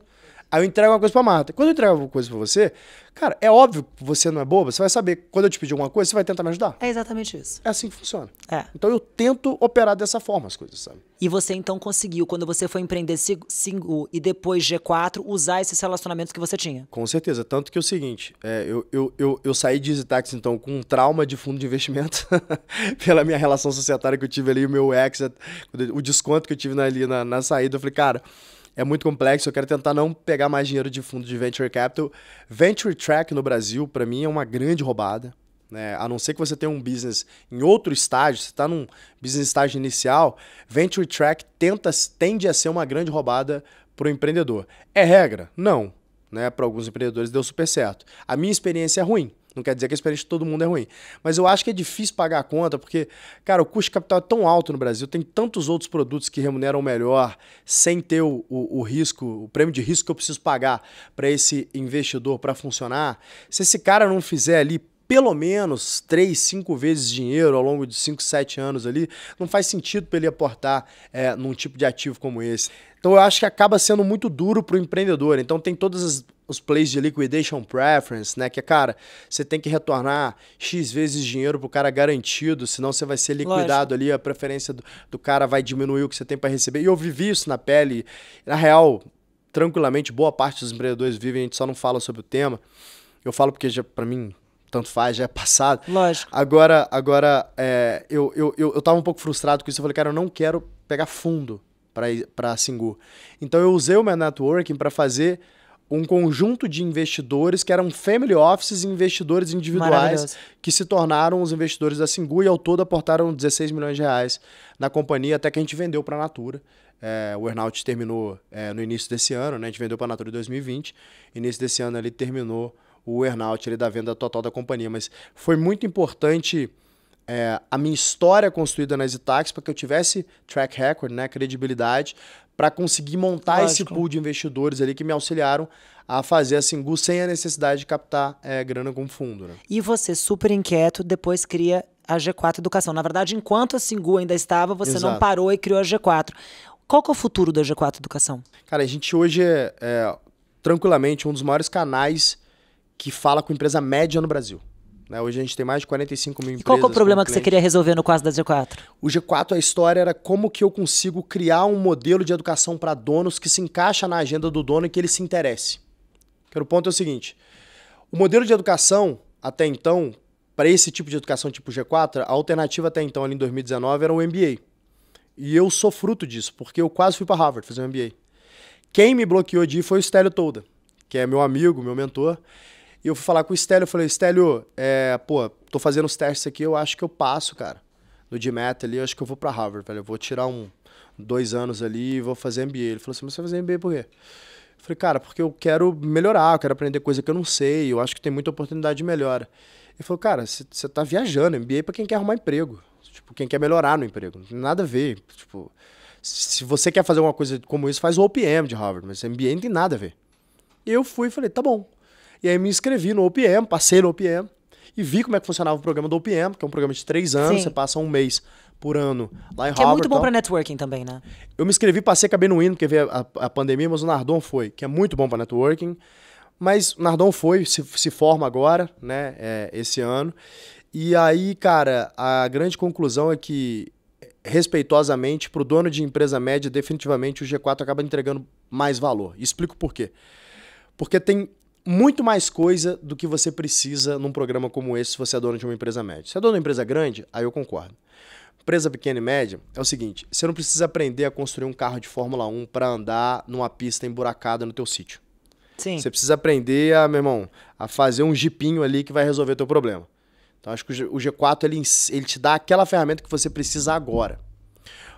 Aí eu entrego uma coisa pra Marta. Quando eu entrego uma coisa pra você, cara, é óbvio que você não é boba, você vai saber. Quando eu te pedir alguma coisa, você vai tentar me ajudar. É exatamente isso. É assim que funciona. É. Então eu tento operar dessa forma as coisas, sabe? E você então conseguiu, quando você foi empreender C5 e depois G4, usar esses relacionamentos que você tinha? Com certeza. Tanto que é o seguinte, é, eu, eu, eu, eu, saí de EasyTax então com um trauma de fundo de investimento *laughs* pela minha relação societária que eu tive ali, o meu ex, o desconto que eu tive ali na, na saída. Eu falei, cara é muito complexo. Eu quero tentar não pegar mais dinheiro de fundo de venture capital. Venture track no Brasil, para mim, é uma grande roubada. Né? A não ser que você tenha um business em outro estágio, você está num business estágio inicial, venture track tenta, tende a ser uma grande roubada para o empreendedor. É regra? Não. Né? Para alguns empreendedores deu super certo. A minha experiência é ruim. Não quer dizer que a experiência de todo mundo é ruim. Mas eu acho que é difícil pagar a conta, porque, cara, o custo de capital é tão alto no Brasil, tem tantos outros produtos que remuneram melhor, sem ter o, o, o risco, o prêmio de risco que eu preciso pagar para esse investidor para funcionar. Se esse cara não fizer ali pelo menos 3, 5 vezes dinheiro ao longo de 5, 7 anos ali, não faz sentido para ele aportar é, num tipo de ativo como esse. Então eu acho que acaba sendo muito duro para o empreendedor. Então tem todas as os plays de liquidation preference, né? Que é, cara, você tem que retornar X vezes dinheiro pro cara garantido, senão você vai ser liquidado Lógico. ali, a preferência do, do cara vai diminuir o que você tem para receber. E eu vivi isso na pele. Na real, tranquilamente, boa parte dos empreendedores vivem, a gente só não fala sobre o tema. Eu falo porque, para mim, tanto faz, já é passado. Lógico. Agora, agora é, eu, eu, eu, eu tava um pouco frustrado com isso. Eu falei, cara, eu não quero pegar fundo para Singu. Então eu usei o meu networking para fazer um conjunto de investidores que eram family offices e investidores individuais que se tornaram os investidores da Singu e ao todo aportaram 16 milhões de reais na companhia até que a gente vendeu para a Natura. É, o earnout terminou é, no início desse ano, né? a gente vendeu para a Natura em 2020. Início desse ano ele terminou o earnout ele, da venda total da companhia. Mas foi muito importante é, a minha história construída nas Zitax para que eu tivesse track record, né? credibilidade, para conseguir montar Lógico. esse pool de investidores ali que me auxiliaram a fazer a Singu sem a necessidade de captar é, grana com fundo. Né? E você, super inquieto, depois cria a G4 Educação. Na verdade, enquanto a Singu ainda estava, você Exato. não parou e criou a G4. Qual que é o futuro da G4 Educação? Cara, a gente hoje é, é tranquilamente um dos maiores canais que fala com empresa média no Brasil. Né? Hoje a gente tem mais de 45 mil e empresas. E qual é o problema que você queria resolver no quadro da G4? O G4, a história era como que eu consigo criar um modelo de educação para donos que se encaixa na agenda do dono e que ele se interesse. Porque o ponto é o seguinte, o modelo de educação, até então, para esse tipo de educação tipo G4, a alternativa até então, ali em 2019, era o MBA. E eu sou fruto disso, porque eu quase fui para Harvard fazer um MBA. Quem me bloqueou de ir foi o Stélio Tolda, que é meu amigo, meu mentor. E eu fui falar com o Stélio, eu falei, Stélio, é, pô, tô fazendo os testes aqui, eu acho que eu passo, cara. No D-Meta ali, eu acho que eu vou pra Harvard, velho. Eu vou tirar um, dois anos ali e vou fazer MBA. Ele falou assim, mas você vai fazer MBA por quê? Eu falei, cara, porque eu quero melhorar, eu quero aprender coisa que eu não sei, eu acho que tem muita oportunidade de melhora. Ele falou, cara, você tá viajando, MBA para é pra quem quer arrumar emprego. Tipo, quem quer melhorar no emprego. Não tem nada a ver. Tipo, se você quer fazer uma coisa como isso, faz o OPM de Harvard, mas MBA não tem nada a ver. Eu fui e falei, tá bom. E aí me inscrevi no OPM, passei no OPM e vi como é que funcionava o programa do OPM, que é um programa de três anos, Sim. você passa um mês por ano lá em que Que é muito bom então. para networking também, né? Eu me inscrevi, passei, acabei não indo, porque veio a, a pandemia, mas o Nardon foi, que é muito bom para networking. Mas o Nardon foi, se, se forma agora, né, é, esse ano. E aí, cara, a grande conclusão é que, respeitosamente, para o dono de empresa média, definitivamente o G4 acaba entregando mais valor. E explico por quê. Porque tem muito mais coisa do que você precisa num programa como esse se você é dono de uma empresa média. Se é dono de uma empresa grande, aí eu concordo. Empresa pequena e média é o seguinte, você não precisa aprender a construir um carro de Fórmula 1 para andar numa pista emburacada no teu sítio. Sim. Você precisa aprender a, meu irmão, a fazer um jipinho ali que vai resolver teu problema. Então acho que o G4 ele, ele te dá aquela ferramenta que você precisa agora.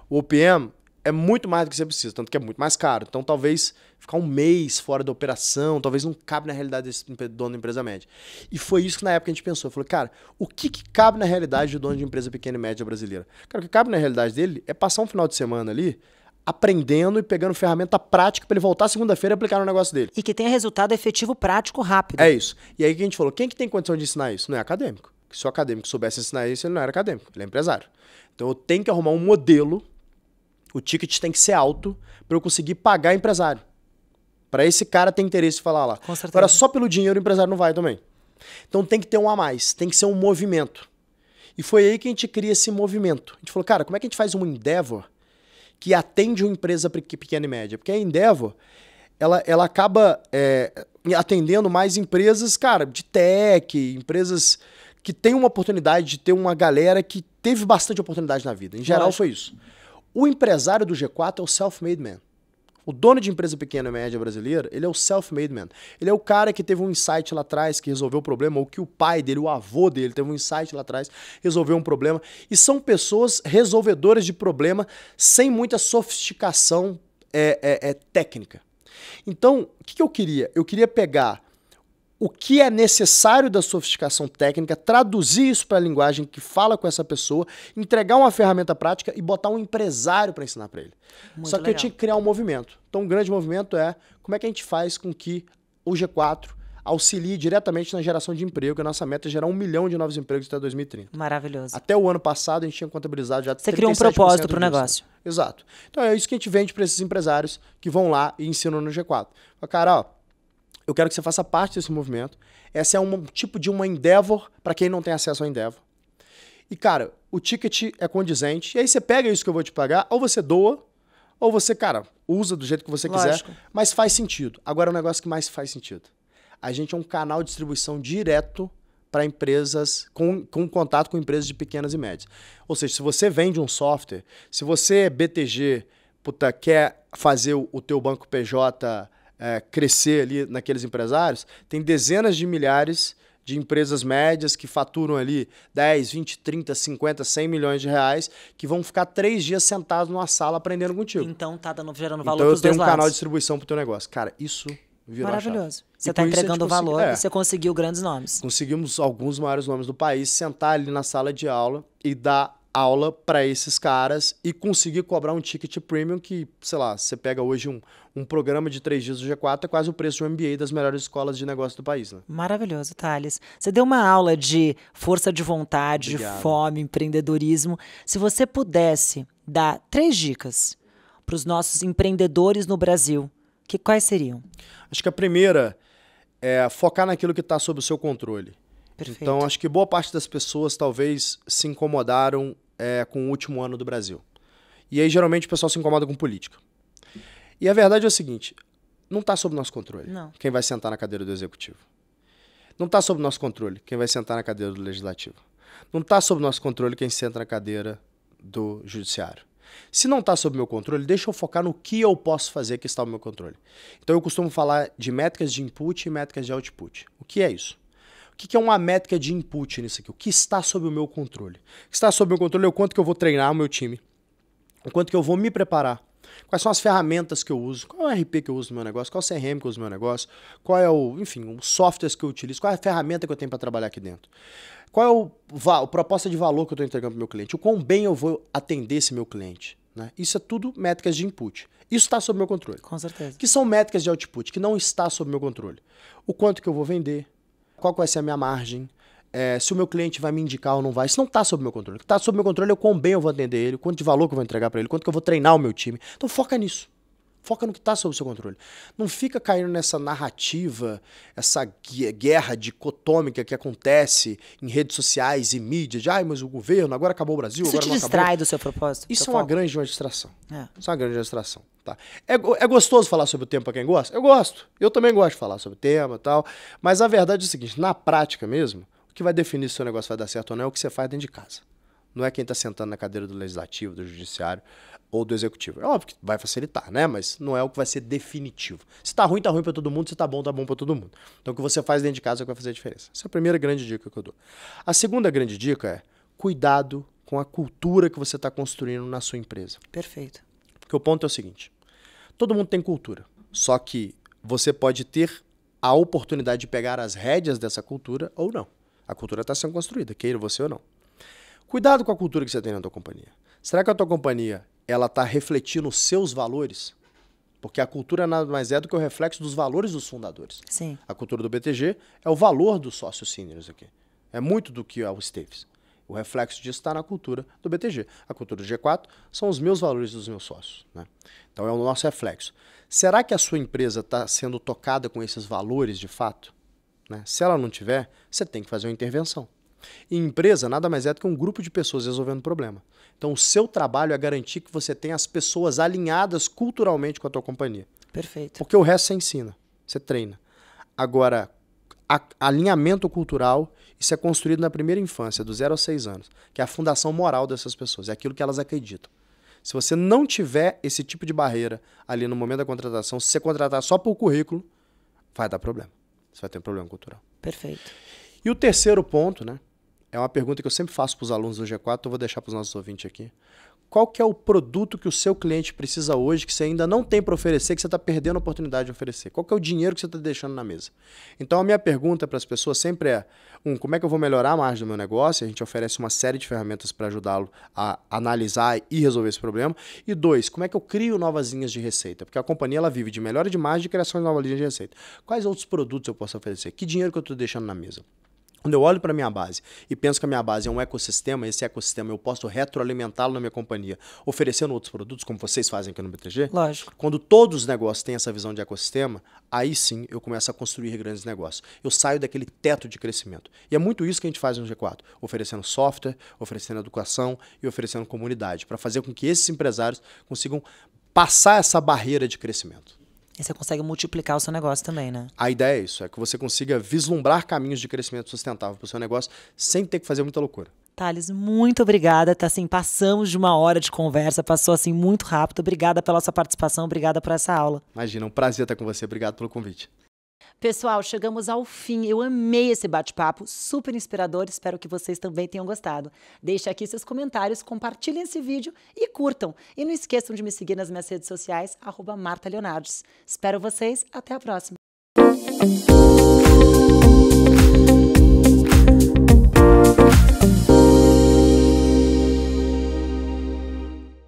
O OPM é muito mais do que você precisa, tanto que é muito mais caro. Então, talvez ficar um mês fora da operação, talvez não cabe na realidade desse dono de empresa média. E foi isso que na época a gente pensou. Falou, cara, o que, que cabe na realidade do dono de empresa pequena e média brasileira? Cara, o que cabe na realidade dele é passar um final de semana ali aprendendo e pegando ferramenta prática para ele voltar segunda-feira e aplicar no negócio dele. E que tenha resultado efetivo, prático, rápido. É isso. E aí que a gente falou, quem que tem condição de ensinar isso? Não é acadêmico. Se o acadêmico soubesse ensinar isso, ele não era acadêmico, ele é empresário. Então eu tenho que arrumar um modelo o ticket tem que ser alto para eu conseguir pagar empresário. Para esse cara ter interesse em falar lá. Com certeza. Agora, só pelo dinheiro o empresário não vai também. Então tem que ter um a mais, tem que ser um movimento. E foi aí que a gente cria esse movimento. A gente falou, cara, como é que a gente faz um Endeavor que atende uma empresa pequena e média? Porque a Endeavor, ela, ela acaba é, atendendo mais empresas, cara, de tech, empresas que tem uma oportunidade de ter uma galera que teve bastante oportunidade na vida. Em geral, foi isso. O empresário do G4 é o self-made man. O dono de empresa pequena e média brasileira, ele é o self-made man. Ele é o cara que teve um insight lá atrás, que resolveu o problema, ou que o pai dele, o avô dele, teve um insight lá atrás, resolveu um problema. E são pessoas resolvedoras de problema sem muita sofisticação é, é, é técnica. Então, o que, que eu queria? Eu queria pegar o que é necessário da sofisticação técnica, traduzir isso para a linguagem que fala com essa pessoa, entregar uma ferramenta prática e botar um empresário para ensinar para ele. Muito Só que legal. eu tinha que criar um movimento. Então, um grande movimento é como é que a gente faz com que o G4 auxilie diretamente na geração de emprego. A nossa meta é gerar um milhão de novos empregos até 2030. Maravilhoso. Até o ano passado, a gente tinha contabilizado já Você criou um propósito para o negócio. Exato. Então, é isso que a gente vende para esses empresários que vão lá e ensinam no G4. Fala, cara, ó eu quero que você faça parte desse movimento. Essa é um tipo de uma endeavor para quem não tem acesso ao endeavor. E, cara, o ticket é condizente. E aí você pega isso que eu vou te pagar, ou você doa, ou você, cara, usa do jeito que você quiser. Lógico. Mas faz sentido. Agora o um negócio que mais faz sentido. A gente é um canal de distribuição direto para empresas com, com contato com empresas de pequenas e médias. Ou seja, se você vende um software, se você é BTG, puta, quer fazer o, o teu banco PJ é, crescer ali naqueles empresários, tem dezenas de milhares de empresas médias que faturam ali 10, 20, 30, 50, 100 milhões de reais, que vão ficar três dias sentados numa sala aprendendo contigo. Então tá dando, gerando então valor Então eu tenho um lados. canal de distribuição pro teu negócio. Cara, isso virou Maravilhoso. Você está entregando valor consegui... é. e você conseguiu grandes nomes. Conseguimos alguns maiores nomes do país sentar ali na sala de aula e dar aula para esses caras e conseguir cobrar um ticket premium que, sei lá, você pega hoje um, um programa de três dias do G4, é quase o preço de um MBA das melhores escolas de negócio do país. Né? Maravilhoso, Thales. Você deu uma aula de força de vontade, de fome, empreendedorismo. Se você pudesse dar três dicas para os nossos empreendedores no Brasil, que quais seriam? Acho que a primeira é focar naquilo que está sob o seu controle. Perfeito. Então, acho que boa parte das pessoas talvez se incomodaram é, com o último ano do Brasil. E aí, geralmente, o pessoal se incomoda com política. E a verdade é o seguinte: não está sob nosso controle não. quem vai sentar na cadeira do executivo. Não está sob nosso controle quem vai sentar na cadeira do legislativo. Não está sob nosso controle quem senta na cadeira do judiciário. Se não está sob meu controle, deixa eu focar no que eu posso fazer que está sob meu controle. Então eu costumo falar de métricas de input e métricas de output. O que é isso? O que, é uma métrica de input nisso aqui? O que está sob o meu controle? O que está sob o meu controle é o quanto que eu vou treinar o meu time, o quanto que eu vou me preparar, Quais são as ferramentas que eu uso? Qual é o RP que eu uso no meu negócio? Qual é o CRM que eu uso no meu negócio? Qual é o, enfim, os softwares que eu utilizo? Qual é a ferramenta que eu tenho para trabalhar aqui dentro? Qual é o, a proposta de valor que eu estou entregando para o meu cliente? O quão bem eu vou atender esse meu cliente? Né? Isso é tudo métricas de input. Isso está sob meu controle. Com certeza. Que são métricas de output, que não está sob meu controle. O quanto que eu vou vender, qual vai ser a minha margem, é, se o meu cliente vai me indicar ou não vai. Isso não está sob meu controle. O que está sob meu controle é o quão bem eu vou atender ele, quanto de valor que eu vou entregar para ele, quanto que eu vou treinar o meu time. Então foca nisso. Foca no que está sob seu controle. Não fica caindo nessa narrativa, essa guerra dicotômica que acontece em redes sociais e mídia de ai, mas o governo, agora acabou o Brasil, Isso agora não acabou. te distrai do seu propósito. Isso é uma grande uma distração. É. Isso é uma grande distração. Tá. É, é gostoso falar sobre o tema para quem gosta? Eu gosto. Eu também gosto de falar sobre o tema e tal. Mas a verdade é o seguinte, na prática mesmo, o que vai definir se o seu negócio vai dar certo ou não é o que você faz dentro de casa não é quem está sentando na cadeira do legislativo, do judiciário ou do executivo. É óbvio que vai facilitar, né? Mas não é o que vai ser definitivo. Se tá ruim, tá ruim para todo mundo, se tá bom, tá bom para todo mundo. Então o que você faz dentro de casa é o que vai fazer a diferença. Essa é a primeira grande dica que eu dou. A segunda grande dica é cuidado com a cultura que você está construindo na sua empresa. Perfeito. Porque o ponto é o seguinte: todo mundo tem cultura. Só que você pode ter a oportunidade de pegar as rédeas dessa cultura ou não. A cultura está sendo construída, queira você ou não. Cuidado com a cultura que você tem na tua companhia. Será que a tua companhia ela está refletindo os seus valores? Porque a cultura nada mais é do que o reflexo dos valores dos fundadores. Sim. A cultura do BTG é o valor dos sócios seniors aqui. É muito do que é o Staves. O reflexo disso está na cultura do BTG. A cultura do G4 são os meus valores dos meus sócios. Né? Então é o nosso reflexo. Será que a sua empresa está sendo tocada com esses valores de fato? Né? Se ela não tiver, você tem que fazer uma intervenção. E empresa nada mais é do que um grupo de pessoas resolvendo problema. Então, o seu trabalho é garantir que você tenha as pessoas alinhadas culturalmente com a tua companhia. Perfeito. Porque o resto você ensina, você treina. Agora, a, alinhamento cultural, isso é construído na primeira infância, do zero aos seis anos, que é a fundação moral dessas pessoas, é aquilo que elas acreditam. Se você não tiver esse tipo de barreira ali no momento da contratação, se você contratar só por currículo, vai dar problema. Você vai ter um problema cultural. Perfeito. E o terceiro ponto, né? é uma pergunta que eu sempre faço para os alunos do G4, então eu vou deixar para os nossos ouvintes aqui. Qual que é o produto que o seu cliente precisa hoje que você ainda não tem para oferecer, que você está perdendo a oportunidade de oferecer? Qual que é o dinheiro que você está deixando na mesa? Então, a minha pergunta para as pessoas sempre é, um, como é que eu vou melhorar a margem do meu negócio? A gente oferece uma série de ferramentas para ajudá-lo a analisar e resolver esse problema. E dois, como é que eu crio novas linhas de receita? Porque a companhia ela vive de melhora de margem e criação de novas linhas de receita. Quais outros produtos eu posso oferecer? Que dinheiro que eu estou deixando na mesa? Quando eu olho para minha base e penso que a minha base é um ecossistema, esse ecossistema eu posso retroalimentá-lo na minha companhia, oferecendo outros produtos, como vocês fazem aqui no BTG. Lógico. Quando todos os negócios têm essa visão de ecossistema, aí sim eu começo a construir grandes negócios. Eu saio daquele teto de crescimento. E é muito isso que a gente faz no G4, oferecendo software, oferecendo educação e oferecendo comunidade, para fazer com que esses empresários consigam passar essa barreira de crescimento. E você consegue multiplicar o seu negócio também, né? A ideia é isso, é que você consiga vislumbrar caminhos de crescimento sustentável para o seu negócio sem ter que fazer muita loucura. Thales, muito obrigada. Tá assim, passamos de uma hora de conversa, passou assim muito rápido. Obrigada pela sua participação, obrigada por essa aula. Imagina, um prazer estar com você. Obrigado pelo convite. Pessoal, chegamos ao fim. Eu amei esse bate-papo, super inspirador. Espero que vocês também tenham gostado. Deixe aqui seus comentários, compartilhem esse vídeo e curtam. E não esqueçam de me seguir nas minhas redes sociais, arroba Marta Leonardes. Espero vocês. Até a próxima.